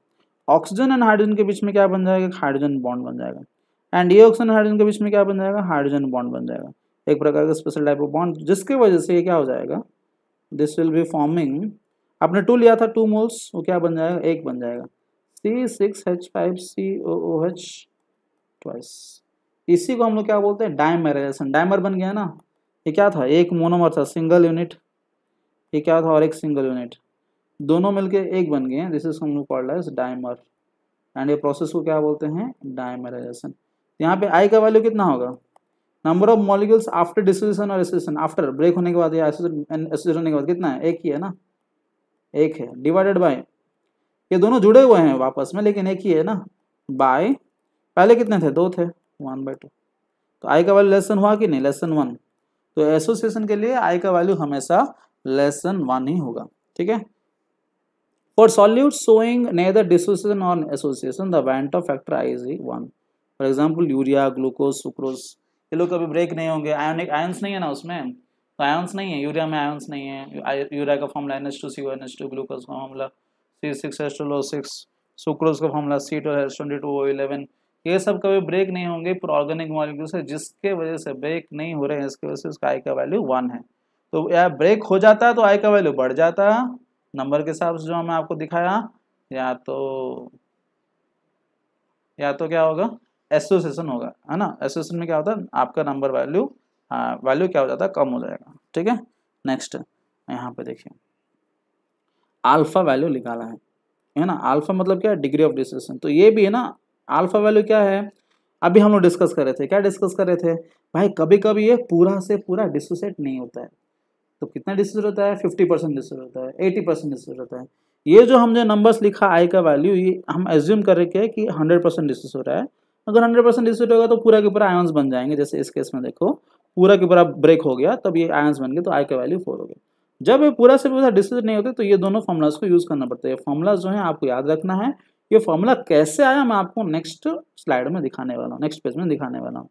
ऑक्सीजन एंड हाइड्रोजन के बीच में क्या बन जाएगा हाइड्रोजन बॉन्ड बन जाएगा एंड ये ऑक्सीजन हाइड्रोजन के बीच में क्या बन जाएगा हाइड्रोजन बॉन्ड बन जाएगा एक प्रकार का स्पेशल टाइप ऑफ बॉन्ड जिसके वजह से ये क्या हो जाएगा दिस विल बी फॉर्मिंग आपने टू लिया था टू मोल्स वो क्या बन जाएगा एक बन जाएगा C six H five C O O H twice इसी को हम लोग क्या बोलते हैं डाइमराइजेशन डायमर बन गया ना ये क्या था एक मोनोमर था सिंगल यूनिट ये क्या था और एक सिंगल यूनिट दोनों मिलके एक बन गए हैं दिस इज हम लोग कॉल्ड एज डायमर एंड ये प्रोसेस को क्या बोलते हैं डाइमराइजेशन यहाँ पे आई का वैल्यू कितना होगा number of molecules after dissolution और एसोसिएशन आफ्टर ब्रेक होने के बाद या एसोसिएशन होने के बाद कितना है एक ही है ना एक है डिवाइडेड बाय ये दोनों जुड़े हुए हैं वापस में लेकिन एक ही है ना बाय पहले कितने थे दो थे वन बाय टू तो आई का वैल्यू लेसन हुआ कि नहीं लेसन वन तो एसोसिएशन के लिए आई का वैल्यू हमेशा लेसन वन ही होगा ठीक है for solute showing neither dissociation और association the of factor i is one for example urea glucose sucrose ये लोग कभी ब्रेक नहीं होंगे आयोनिक आयन्स नहीं है ना उसमें तो आयंस नहीं है यूरिया में आयंस नहीं है यूरिया का formula N H two C O N H two glucose का formula C six H two लो सिक्स सुक्रोज का formula C two H twenty two O eleven ये सब कभी ब्रेक नहीं होंगे पर ऑर्गेनिक मॉलिक्यूल से जिसके वजह से ब्रेक नहीं हो रहे हैं इसकी वजह से उसका आई का वैल्यू वन है तो यह ब्रेक हो जाता है तो आई का वैल्यू बढ़ जाता है नंबर के हिसाब से जो हमें आपको दिखाया या तो या तो क्या होगा एसोसिएशन होगा है ना एसोसिएशन में क्या होता है आपका नंबर वैल्यू वैल्यू हाँ, क्या हो जाता है कम हो जाएगा ठीक है नेक्स्ट यहाँ पे देखिए अल्फा वैल्यू निकाला है है ना अल्फा मतलब क्या है डिग्री ऑफ डिस्कशन तो ये भी है ना अल्फा वैल्यू क्या है अभी हम लोग डिस्कस कर रहे थे क्या डिस्कस कर रहे थे भाई कभी कभी ये पूरा से पूरा डिसोसिएट नहीं होता है तो कितना डिसोसिएट होता है फिफ्टी परसेंट डिसोसेट होता है एटी परसेंट डिसोसेट होता है ये जो हमने नंबर्स लिखा आई का वैल्यू ये हम एज्यूम कर रहे कि हंड्रेड परसेंट डिसोसेट हो रहा है अगर हंड्रेड परसेंट डिसोसेट होगा तो पूरा के पूरा आयन्स बन जाएंगे जैसे इस केस में देखो पूरा के पूरा ब्रेक हो गया तब ये आयंस बन गए तो आई का वैल्यू फोर हो गया जब ये पूरा से पूरा डिसीजन नहीं होते तो ये दोनों फॉर्मूलाज को यूज़ करना पड़ता है फॉर्मूलाज जो है आपको याद रखना है ये फॉर्मूला कैसे आया मैं आपको नेक्स्ट स्लाइड में दिखाने वाला हूँ नेक्स्ट पेज में दिखाने वाला हूँ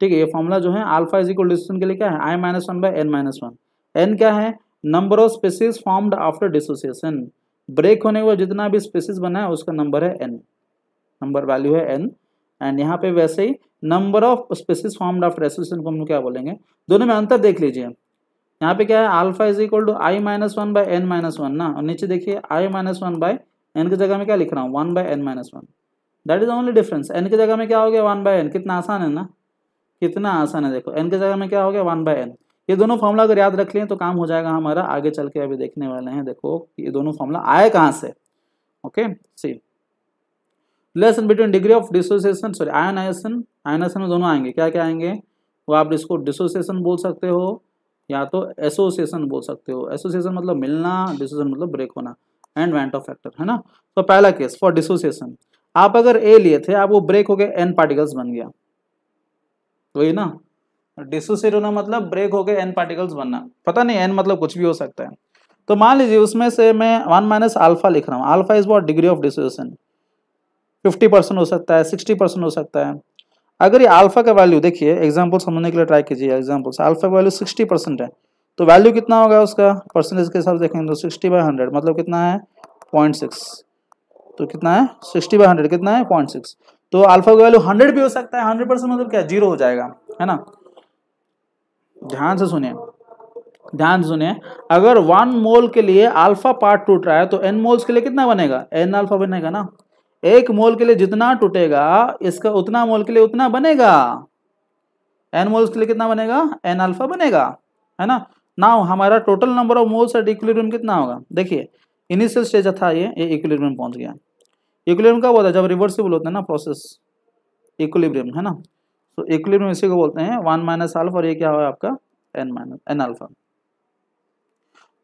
ठीक है ये फॉर्मूला जो है आल्फा इज इक्वल डिसीजन के लिए क्या है i minus one by N minus one N क्या है number of species formed after dissociation break होने वाला जितना भी स्पेसिस बना है उसका नंबर है एन नंबर वैल्यू है एन एंड यहाँ पे वैसे ही number of species form after association को हम लोग क्या बोलेंगे दोनों में अंतर देख लीजिए यहाँ पे क्या है alpha is equal to i minus one by N minus one ना और नीचे देखिए i minus one by N की जगह में क्या लिख रहा हूँ one by N minus one that is only difference N की जगह में क्या हो गया वन बाई एन कितना आसान है ना कितना आसान है देखो एन की जगह में क्या हो गया वन बाई एन ये दोनों फॉर्मूला अगर याद रख लें तो काम हो जाएगा हमारा आगे चल के अभी देखने वाले हैं देखो ये दोनों फॉर्मूला आए कहाँ से okay see relation between degree of dissociation sorry ionisation ionisation में दोनों आएंगे क्या क्या आएंगे वो आप इसको डिसोसिएशन बोल सकते हो या तो एसोसिएशन बोल सकते हो एसोसिएशन मतलब मिलना डिसोसिएशन मतलब ब्रेक होना एंड वेंट ऑफ फैक्टर है ना तो पहला केस फॉर डिसोसिएशन आप अगर ए लिए थे आप वो ब्रेक हो गए एन पार्टिकल्स बन गया वही ना डिसोसिएट होना मतलब ब्रेक हो गए एन पार्टिकल्स बनना पता नहीं एन मतलब कुछ भी हो सकता है तो मान लीजिए उसमें से मैं वन माइनस आल्फा लिख रहा हूँ alpha is what degree of dissociation fifty percent हो सकता है सिक्सटी परसेंट हो सकता है अगर ये अल्फा का वैल्यू देखिए एग्जाम्पल समझने के लिए ट्राई कीजिए एग्जाम्पल अल्फा का वैल्यू सिक्सटी परसेंट है तो वैल्यू कितना होगा उसका परसेंटेज के हिसाब से देखेंगे तो सिक्सटी बाई हंड्रेड मतलब कितना है पॉइंट सिक्स तो कितना है सिक्सटी बाई हंड्रेड कितना है पॉइंट सिक्स तो अल्फा का वैल्यू हंड्रेड भी हो सकता है हंड्रेड परसेंट मतलब क्या जीरो हो जाएगा है ना ध्यान से सुनिए ध्यान से सुनिए अगर वन मोल के लिए अल्फा पार्ट टूट रहा है तो एन मोल्स के लिए कितना बनेगा एन अल्फा बनेगा ना एक मोल के लिए जितना टूटेगा इसका उतना मोल के लिए उतना बनेगा एन मोल्स के लिए कितना बनेगा एन अल्फा बनेगा है ना ना हमारा total number of moles at equilibrium कितना होगा देखिए इनिशियल स्टेज था ये ये इक्विलिब्रियम पहुंच गया इक्विलिब्रियम का होता है जब रिवर्सिबल होता है ना प्रोसेस इक्विलिब्रियम है ना तो इक्विलिब्रियम इसी को बोलते हैं वन माइनस अल्फा और ये क्या हुआ आपका एन माइनस एन अल्फा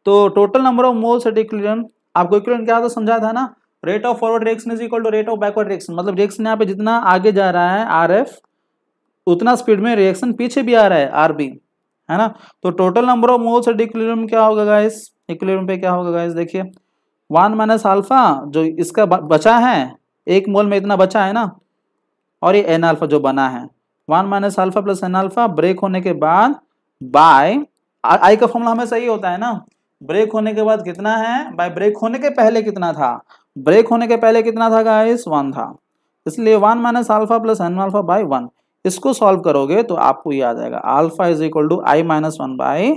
तो total number of moles at equilibrium आपको इक्विलिब्रियम क्या होता समझाया था ना rate of forward reaction is equal to rate of backward reaction मतलब रिएक्शन यहाँ पे जितना आगे जा रहा है आर एफ उतना स्पीड में रिएक्शन पीछे भी आ रहा है आर बी है ना तो total number of moles at equilibrium क्या होगा गाइस इक्विलिब्रियम पे क्या होगा गाइस देखिए वन माइनस अल्फा जो इसका बचा है एक मोल में इतना बचा है ना और ये एन अल्फा जो बना है one minus alpha plus N alpha break होने के बाद बाय आई का फॉर्मूला हमेशा ही होता है ना ब्रेक होने के बाद कितना है बाय ब्रेक होने के पहले कितना था ब्रेक होने के पहले कितना था गाइस वन था इसलिए one minus alpha plus N alpha by one इसको सॉल्व करोगे तो आपको ये आ जाएगा alpha is equal to i minus one by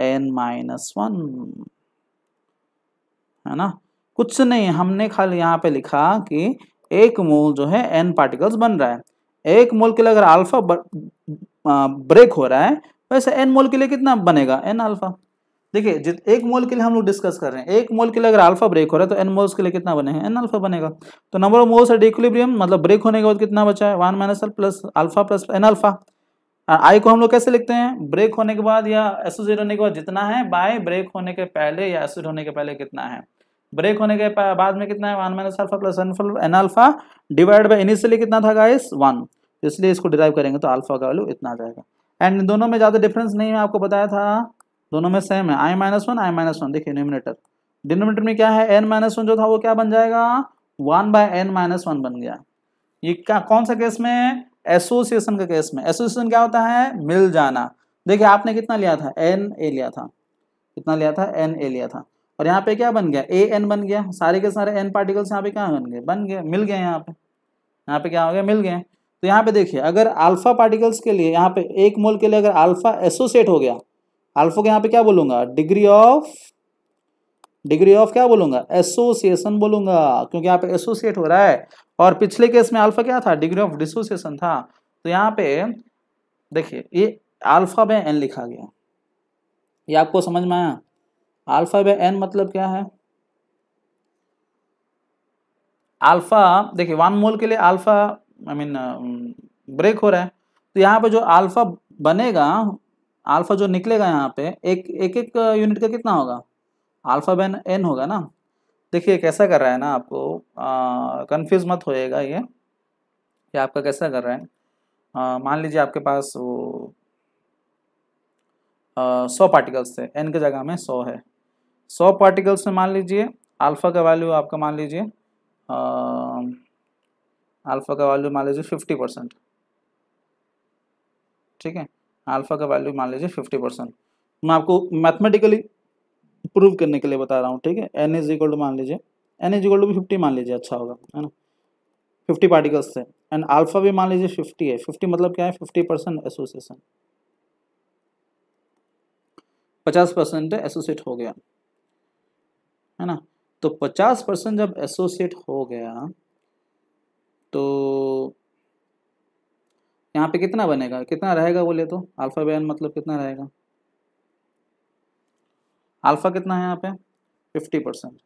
N minus one है ना कुछ नहीं हमने खाली यहाँ पे लिखा कि एक मोल जो है एन पार्टिकल्स बन रहा है एक मोल के लिए अगर आल्फा ब्रेक हो रहा है वैसे एन मोल के लिए कितना बनेगा एन आल्फा देखिए एक मोल के लिए हम लोग डिस्कस कर रहे हैं एक मोल के लिए अगर अल्फा ब्रेक हो रहा है तो एन मोल्स के लिए कितना बने हैं एन अल्फा बनेगा तो number of moles at equilibrium मतलब ब्रेक होने के बाद कितना बचा है one minus L plus alpha plus N alpha i को हम लोग कैसे लिखते हैं ब्रेक होने के बाद या एसोसिएट होने के बाद जितना है बाय ब्रेक होने के पहले या एसोसिएट होने के पहले कितना है ब्रेक होने के बाद में कितना है one minus alpha plus N alpha divide by initially कितना था गाइस वन तो इसलिए इसको डिराइव करेंगे तो अल्फा का वैल्यू इतना आ जाएगा एंड दोनों में ज़्यादा डिफरेंस नहीं है आपको बताया था दोनों में सेम है i minus one i minus one देखिए न्यूमिनेटर डिनोमिनेटर में क्या है एन माइनस वन जो था वो क्या बन जाएगा one by N minus one बन गया ये क्या कौन सा केस में एसोसिएशन का केस में एसोसिएशन क्या होता है मिल जाना देखिए आपने कितना लिया था एन ए लिया था कितना लिया था एन ए लिया था और यहाँ पे क्या बन गया ए एन बन गया सारे के सारे एन पार्टिकल्स यहाँ पे क्या बन गए बन गए मिल गए यहाँ पे यहाँ पे क्या हो गया मिल गए तो यहाँ पे देखिए अगर अल्फा पार्टिकल्स के लिए यहाँ पे एक मोल के लिए अगर अल्फा एसोसिएट हो गया अल्फा के यहाँ पे क्या बोलूंगा डिग्री ऑफ डिग्री ऑफ क्या बोलूंगा एसोसिएशन बोलूंगा क्योंकि यहाँ पे एसोसिएट हो रहा है और पिछले केस में अल्फा क्या था डिग्री ऑफ डिसोसिएशन था तो यहाँ पे देखिए ये अल्फा बाय एन लिखा गया ये आपको समझ में आया अल्फा बाय एन मतलब क्या है अल्फा देखिए वन मोल के लिए अल्फा आई मीन ब्रेक हो रहा है तो यहाँ पे जो अल्फा बनेगा अल्फा जो निकलेगा यहाँ पे एक एक एक यूनिट का कितना होगा अल्फा बैन एन होगा ना देखिए कैसा कर रहा है ना आपको कंफ्यूज uh, मत होएगा ये कि आपका कैसा कर रहा है uh, मान लीजिए आपके पास वो uh, सौ पार्टिकल्स थे एन के जगह में सौ है सौ पार्टिकल्स में मान लीजिए अल्फ़ा का वैल्यू आपका मान लीजिए अल्फ़ा का वैल्यू मान लीजिए फिफ्टी परसेंट ठीक है अल्फ़ा का वैल्यू मान लीजिए फिफ्टी परसेंट मैं आपको मैथमेटिकली प्रूव करने के लिए बता रहा हूँ ठीक है एन इज इक्वल टू मान लीजिए एन इज इक्वल टू भी फिफ्टी मान लीजिए अच्छा होगा है ना फिफ्टी पार्टिकल्स से एंड अल्फ़ा भी मान लीजिए फिफ्टी है फिफ्टी मतलब क्या है फिफ्टी परसेंट एसोसिएशन पचास परसेंट एसोसिएट हो गया है ना तो पचास परसेंट जब एसोसिएट हो गया तो यहाँ पे कितना बनेगा कितना रहेगा बोले तो अल्फ़ा बयान मतलब कितना रहेगा अल्फ़ा कितना है यहाँ पे फिफ्टी परसेंट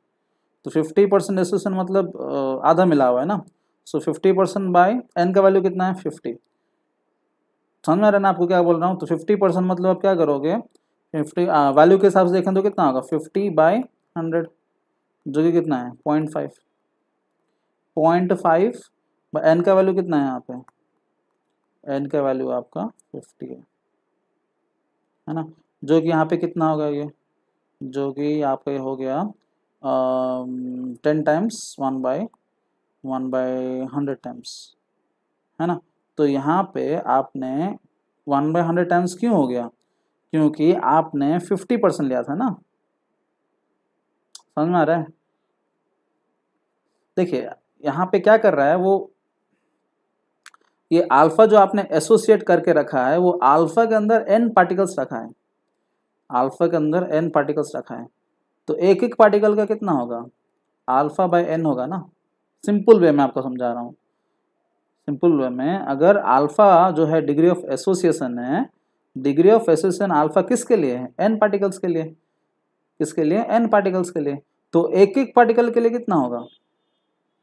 तो फिफ्टी परसेंट एसोसिएशन मतलब आधा मिला हुआ है ना so fifty percent by n का वैल्यू कितना है फिफ्टी समझ में रहना आपको क्या बोल रहा हूँ तो फिफ्टी परसेंट मतलब आप क्या करोगे फिफ्टी वैल्यू के हिसाब से देखें तो कितना होगा फिफ्टी बाई हंड्रेड जो कि कितना है point five point five n का वैल्यू कितना है यहाँ पे एन का वैल्यू आपका फिफ्टी है है ना जो कि यहाँ पे कितना होगा ये जो कि आपका ये हो गया ten times one by one by hundred times है ना तो यहाँ पे आपने वन बाय हंड्रेड टाइम्स क्यों हो गया क्योंकि आपने फिफ्टी परसेंट लिया था ना समझ में आ रहा है देखिए यहाँ पे क्या कर रहा है वो ये अल्फा जो आपने एसोसिएट करके रखा है वो अल्फा के अंदर एन पार्टिकल्स रखा है अल्फा के अंदर एन पार्टिकल्स रखा है तो एक एक पार्टिकल का कितना होगा अल्फा बाय एन होगा ना सिंपल वे में आपको समझा रहा हूँ सिंपल वे में अगर अल्फा जो है डिग्री ऑफ एसोसिएशन है डिग्री ऑफ एसोसिएशन अल्फा किसके लिए है एन पार्टिकल्स के लिए किसके लिए एन पार्टिकल्स के लिए तो एक एक पार्टिकल के लिए कितना होगा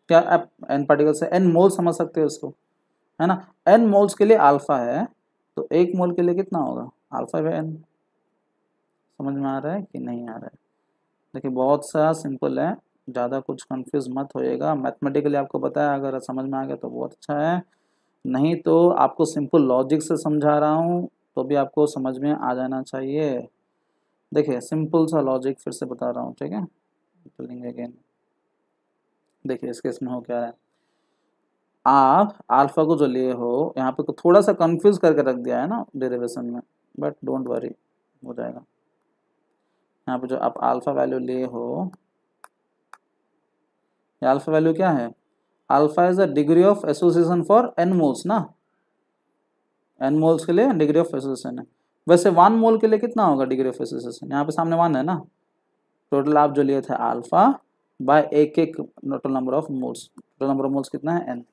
क्या आप एन पार्टिकल्स से एन मोल समझ सकते हो उसको है ना एन मोल्स के लिए अल्फा है तो एक मोल के लिए कितना होगा अल्फा बाई एन समझ में आ रहा है कि नहीं आ रहा है देखिए बहुत सा सिंपल है ज़्यादा कुछ कंफ्यूज मत होएगा मैथमेटिकली आपको बताया अगर समझ में आ गया तो बहुत अच्छा है नहीं तो आपको सिंपल लॉजिक से समझा रहा हूँ तो भी आपको समझ में आ जाना चाहिए देखिए सिंपल सा लॉजिक फिर से बता रहा हूँ ठीक है अगेन देखिए इस इसमें में हो क्या रहा है आप अल्फा को जो लिए हो यहाँ पे थोड़ा सा कंफ्यूज करके रख दिया है ना डेरिवेशन में बट डोंट वरी हो जाएगा यहाँ पे जो आप अल्फा वैल्यू लिए हो ये अल्फा वैल्यू क्या है alpha is a degree of association for n moles ना एन मोल्स के लिए डिग्री ऑफ एसोसिएशन है वैसे वन मोल के लिए कितना होगा डिग्री ऑफ एसोसिएशन यहाँ पे सामने वन है ना टोटल आप जो लिए थे अल्फा बाय एक एक total number of moles total number of moles कितना है एन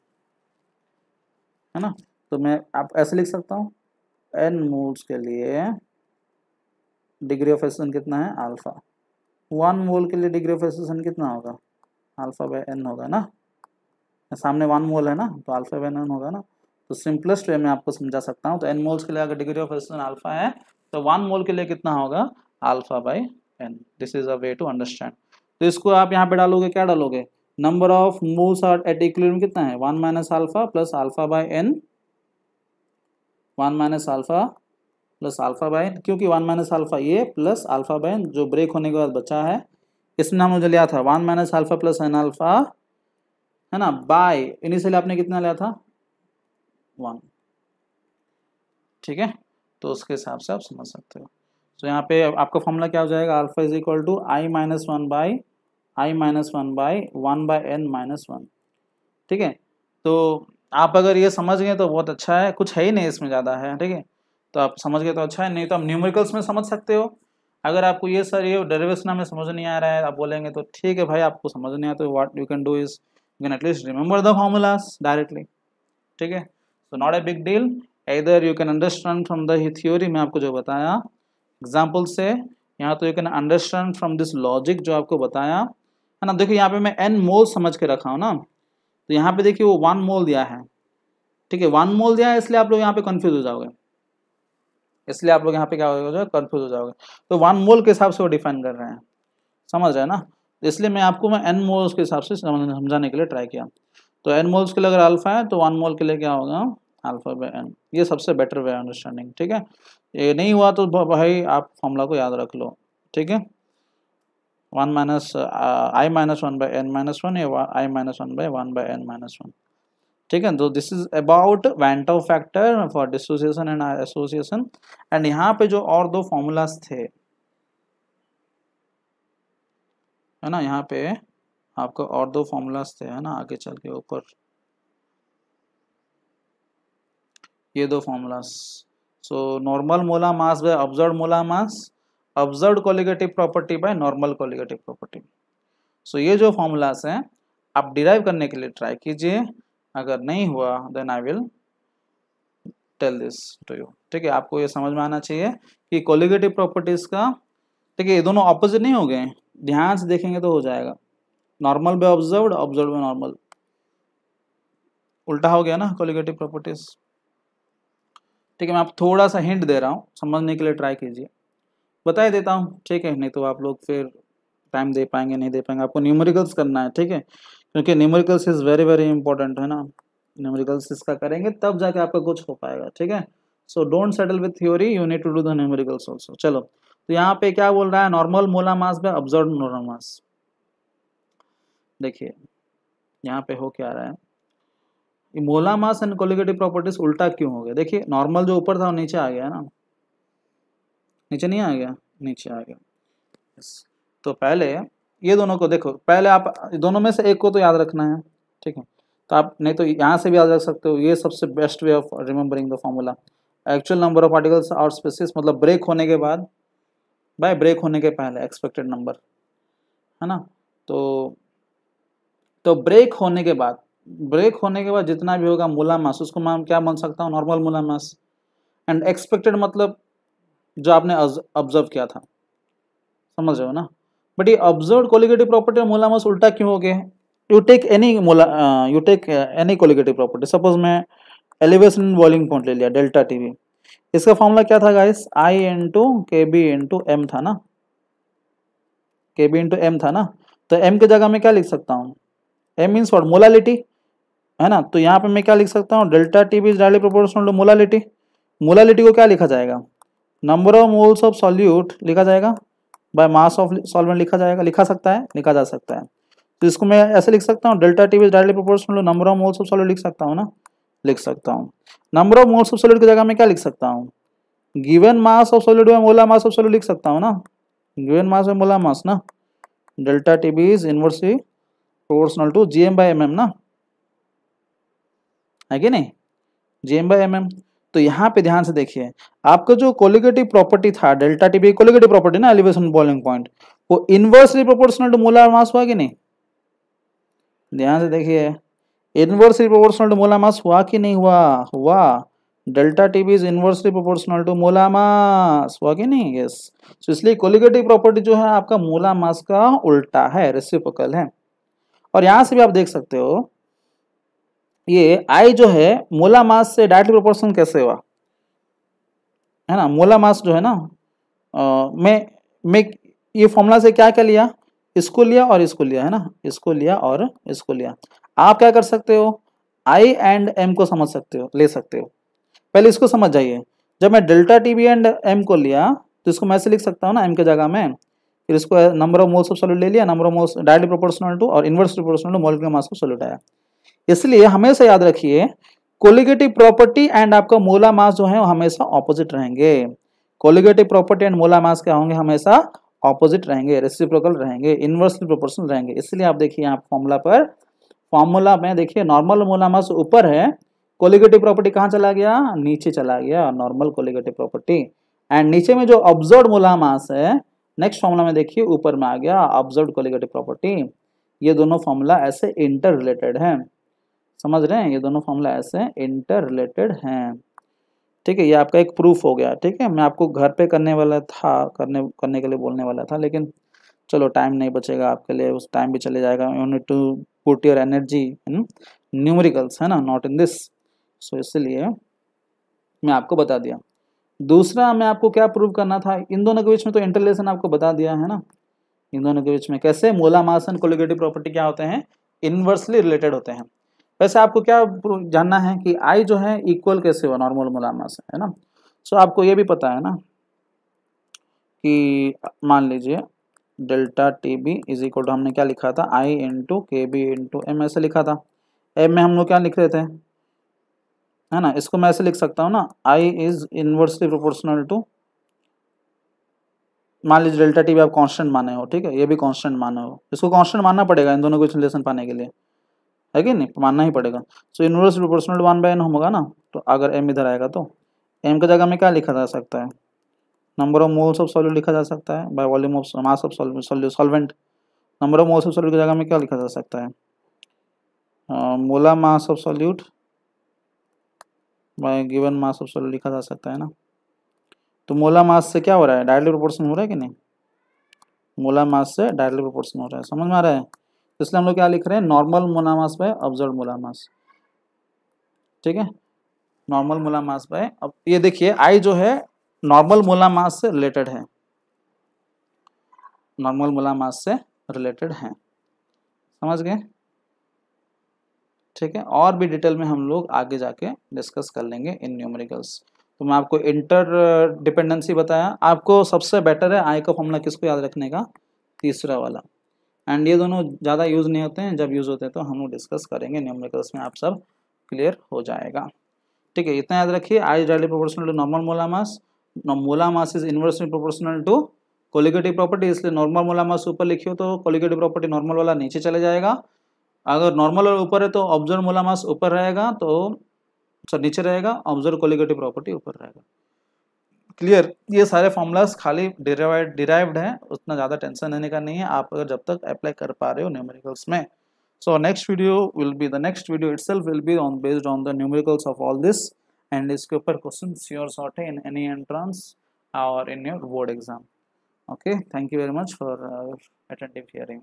है ना तो मैं आप ऐसे लिख सकता हूँ एन मोल्स के लिए डिग्री ऑफ एसन कितना है अल्फा वन मोल के लिए डिग्री ऑफ एसन कितना होगा अल्फा बाय एन होगा ना सामने वन मोल है ना तो अल्फा बाय एन होगा ना तो सिंपलेस्ट वे में आपको समझा सकता हूँ तो एन मोल्स के लिए अगर डिग्री ऑफ एसन अल्फा है तो वन मोल के लिए कितना होगा alpha by n this is a way to understand तो इसको आप यहाँ पे डालोगे क्या डालोगे number of moves are at equilibrium कितना है one minus alpha plus alpha by n one minus alpha plus alpha by n क्योंकि वन माइनस आल्फा ये प्लस आल्फा बाय एन जो ब्रेक होने के बाद बचा है इसमें नाम मुझे लिया था one minus alpha plus N alpha है ना बाय इनिशियली आपने कितना लिया था वन ठीक है तो उसके हिसाब से आप समझ सकते हो तो यहाँ पे आपका फॉर्मूला क्या हो जाएगा alpha is equal to i minus one by i minus one by one by N minus one ठीक है तो आप अगर ये समझ गए तो बहुत अच्छा है कुछ है ही नहीं इसमें ज़्यादा है ठीक है तो आप समझ गए तो अच्छा है नहीं तो आप न्यूमेरिकल्स में समझ सकते हो अगर आपको ये सर ये डेरिवेशन में समझ नहीं आ रहा है आप बोलेंगे तो ठीक है भाई आपको समझ नहीं आता तो what you can do is you can at least remember the formulas directly ठीक है so not a big deal इधर you can understand from the ही थ्योरी मैं आपको जो बताया एग्जाम्पल से यहाँ तो you can understand from this logic जो आपको बताया है ना देखिए यहाँ पे मैं एन मोल समझ के रखा हूँ ना तो यहाँ पे देखिए वो वन मोल दिया है ठीक है वन मोल दिया है इसलिए आप लोग यहाँ पे कन्फ्यूज हो जाओगे इसलिए आप लोग यहाँ पे क्या हो जाओगे कन्फ्यूज हो जाओगे तो वन मोल के हिसाब से वो डिफाइन कर रहे हैं समझ रहे हैं ना इसलिए मैं आपको मैं एन मोल्स के हिसाब से समझाने के लिए ट्राई किया तो एन मोल्स के लिए अगर अल्फा है तो वन मोल के लिए क्या होगा अल्फा बाय एन ये सबसे बेटर वे अंडरस्टैंडिंग ठीक है ये नहीं हुआ तो भाई आप फॉर्मूला को याद रख लो ठीक है 1 minus uh, i minus 1 by n minus 1 i minus 1 by 1 by n minus 1 ठीक है तो this is about van't Hoff factor for dissociation and association and यहाँ पे जो और दो फॉर्मूलाज थे है ना यहाँ पे आपको और दो फॉर्मूलाज थे है ना आगे चल के ऊपर ये दो formulas so normal molar mass by observe molar mass observe colligative property by normal colligative property so ये जो फॉर्मूलाज हैं आप डिराइव करने के लिए ट्राई कीजिए अगर नहीं हुआ then I will tell this to you ठीक है आपको ये समझ में आना चाहिए कि कॉलिगेटिव प्रॉपर्टीज का ठीक है ये दोनों ऑपोजिट नहीं हो गए ध्यान से देखेंगे तो हो जाएगा normal by observe observe by normal उल्टा हो गया ना कॉलिगेटिव प्रॉपर्टीज ठीक है मैं आप थोड़ा सा हिंट दे रहा हूँ समझने के लिए ट्राई कीजिए बता ही देता हूँ ठीक है नहीं तो आप लोग फिर टाइम दे पाएंगे नहीं दे पाएंगे आपको न्यूमेरिकल्स करना है ठीक है क्योंकि numericals is very very important है ना न्यूमेरिकल्स इसका करेंगे तब जाके आपका कुछ हो पाएगा ठीक है so don't settle with theory you need to do the numericals also चलो तो यहाँ पे क्या बोल रहा है नॉर्मल मोला मास में ऑब्जर्व मोला मास देखिए यहाँ पे हो क्या रहा है molar mass and colligative properties उल्टा क्यों हो गया देखिए नॉर्मल जो ऊपर था वो नीचे आ गया है ना नीचे नहीं आ गया नीचे आ गया तो पहले ये दोनों को देखो पहले आप दोनों में से एक को तो याद रखना है ठीक है तो आप नहीं तो यहाँ से भी याद रख सकते हो ये सबसे best way of remembering the formula actual number of articles और स्पेसिस मतलब ब्रेक होने के बाद बाय ब्रेक होने के पहले एक्सपेक्टेड नंबर है ना तो तो ब्रेक होने के बाद ब्रेक होने के बाद जितना भी होगा मूला मास उसको मैं क्या मान सकता हूँ normal molar mass and expected मतलब जो आपने ऑब्जर्व किया था समझ रहे हो ना बट ये ऑब्जर्व कोलिगेटिव प्रॉपर्टी और मोलामस उल्टा क्यों हो गए you take any molar you take any colligative property suppose मैं एलिवेशन एंड बॉइलिंग पॉइंट ले लिया डेल्टा टी वी इसका फॉर्मूला क्या था guys i to k b to m था ना के बी टू एम था ना तो एम की जगह मैं क्या लिख सकता हूँ एम मीन्स वॉट मोलालिटी है ना तो यहाँ पे मैं क्या लिख सकता हूँ delta T b is directly proportional to molality molality को क्या लिखा जाएगा number of moles of solute लिखा जाएगा बाय मास ऑफ सॉल्वेंट लिखा जाएगा लिखा सकता है लिखा जा सकता है तो इसको मैं ऐसे लिख सकता हूँ delta T is directly proportional to number of moles of solute लिख सकता हूँ ना लिख सकता हूँ number of moles of solute की जगह मैं क्या लिख सकता हूँ गिवन मास ऑफ सॉल्यूट में मोला मास ऑफ सॉल्यूट लिख सकता हूँ ना गिवन मास में मोला मास ना delta T b is inversely proportional to g m by m m ना है कि नहीं g m by m m तो यहाँ पे ध्यान से देखिए आपका जो कोलिगेटिव प्रॉपर्टी था डेल्टा टी कोलिगेटिव प्रॉपर्टी ना एलिवेशन बॉलिंग पॉइंट वो inversely proportional to molar mass हुआ कि नहीं ध्यान से देखिए inversely proportional to molar mass हुआ कि नहीं हुआ हुआ delta T b is inversely proportional to molar mass हुआ कि नहीं यस yes. इसलिए कोलिगेटिव प्रॉपर्टी जो है आपका मोलर मास का उल्टा है रेसिप्रोकल है और यहां से भी आप देख सकते हो ये आई जो है मोला मास से डायरेक्टली प्रोपोर्शन कैसे हुआ है ना मोला मास जो है ना आ, मैं मैं ये फॉर्मूला से क्या क्या लिया इसको लिया और इसको लिया है ना इसको लिया और इसको लिया आप क्या कर सकते हो आई एंड एम को समझ सकते हो ले सकते हो पहले इसको समझ जाइए जब मैं delta T b and m को लिया तो इसको मैं ऐसे लिख सकता हूँ ना एम के जगह में फिर इसको number of moles of solute ले लिया number of moles directly proportional to और इन्वर्स प्रोपोर्शनल टू के मास को सोल्यूट आया इसलिए हमेशा याद रखिए कोलिगेटिव प्रॉपर्टी एंड आपका मोला मास जो है वो हमेशा ऑपोजिट रहेंगे कोलिगेटिव प्रॉपर्टी एंड मोला मास क्या होंगे हमेशा ऑपोजिट रहेंगे रेसिप्रोकल रहेंगे इनवर्सली प्रोपोर्शनल रहेंगे इसलिए आप देखिए आप फॉर्मूला पर फॉर्मूला में देखिए नॉर्मल मोला मास ऊपर है कोलिगेटिव प्रॉपर्टी कहाँ चला गया नीचे चला गया नॉर्मल कोलिगेटिव प्रॉपर्टी एंड नीचे में जो ऑब्जर्व मोला मास है नेक्स्ट फॉर्मूला में देखिए ऊपर में आ गया ऑब्जर्व कोलिगेटिव प्रॉपर्टी ये दोनों फॉर्मूला ऐसे इंटर रिलेटेड हैं समझ रहे हैं ये दोनों फॉर्मूला ऐसे इंटर रिलेटेड हैं ठीक है ये आपका एक प्रूफ हो गया ठीक है मैं आपको घर पे करने वाला था करने करने के लिए बोलने वाला था लेकिन चलो टाइम नहीं बचेगा आपके लिए उस टाइम भी चले जाएगा you need to put your energy in numericals है ना नॉट इन दिस सो इसलिए मैं आपको बता दिया दूसरा मैं आपको क्या प्रूव करना था इन दोनों के बीच में तो इंटरलेसन आपको बता दिया है ना इन दोनों के बीच में कैसे मोला मास एंड कोलिगेटिव प्रॉपर्टी क्या होते हैं इनवर्सली रिलेटेड होते हैं वैसे आपको क्या जानना है कि आई जो है इक्वल कैसे हुआ नॉर्मल मोला मास है ना सो आपको ये भी पता है ना कि मान लीजिए delta T b is equal to हमने क्या लिखा था i into k b into m ऐसे लिखा था एम में हम लोग क्या लिख रहे थे है ना इसको मैं ऐसे लिख सकता हूँ ना i is inversely proportional to मान लीजिए डेल्टा टी भी आप कांस्टेंट माने हो ठीक है ये भी कांस्टेंट माने हो इसको कांस्टेंट मानना पड़ेगा इन दोनों को रिलेशन पाने के लिए है कि नहीं मानना ही पड़ेगा so inverse proportional one by n होगा ना तो अगर एम इधर आएगा तो एम की जगह में क्या लिखा जा सकता है number of moles of solute लिखा जा सकता है by volume of mass of solvent number of moles of solute की जगह में क्या लिखा जा सकता है molar mass of solute by given mass of solute लिखा जा सकता है ना तो मोला मास से क्या हो रहा है डायरेक्टली प्रोपोर्शन हो रहा है कि नहीं मोला मास से डायरेक्टली प्रोपोर्शन हो रहा है समझ में आ रहा है तो इसलिए हम लोग क्या लिख रहे हैं normal molar mass by observe molar मास ठीक है नॉर्मल मोला मास बाय अब ये देखिए आई जो है नॉर्मल मोला मास से रिलेटेड है नॉर्मल मोला मास से रिलेटेड है समझ गए ठीक है और भी डिटेल में हम लोग आगे जाके डिस्कस कर लेंगे इन न्यूमेरिकल्स तो मैं आपको इंटर डिपेंडेंसी uh, बताया आपको सबसे बेटर है आई का फॉर्मूला किसको याद रखने का तीसरा वाला एंड ये दोनों ज़्यादा यूज़ नहीं होते हैं जब यूज़ होते हैं तो हम लोग डिस्कस करेंगे न्यूमेरिकल्स में आप सब क्लियर हो जाएगा ठीक है इतना याद रखिए i directly proportional to normal molar mass molar mass is inversely proportional to colligative property इसलिए नॉर्मल मोला मास ऊपर लिखी हो तो कोलिगेटिव प्रॉपर्टी नॉर्मल वाला नीचे चले जाएगा अगर नॉर्मल वाला ऊपर है तो ऑब्जर्व मोला मास ऊपर रहेगा तो सर नीचे रहेगा ऑब्जर्व कोलिगेटिव प्रॉपर्टी ऊपर रहेगा क्लियर ये सारे फॉर्मूलाज खाली डिराइव डिराइव्ड हैं उतना ज़्यादा टेंशन लेने का नहीं है आप अगर जब तक अप्लाई कर पा रहे हो न्यूमेरिकल्स में so next video will be the next video itself will be on based on the numericals of all this and इसके ऊपर क्वेश्चन श्योर शॉर्ट है इन एनी एंट्रांस और in your board exam okay thank you very much for attentive hearing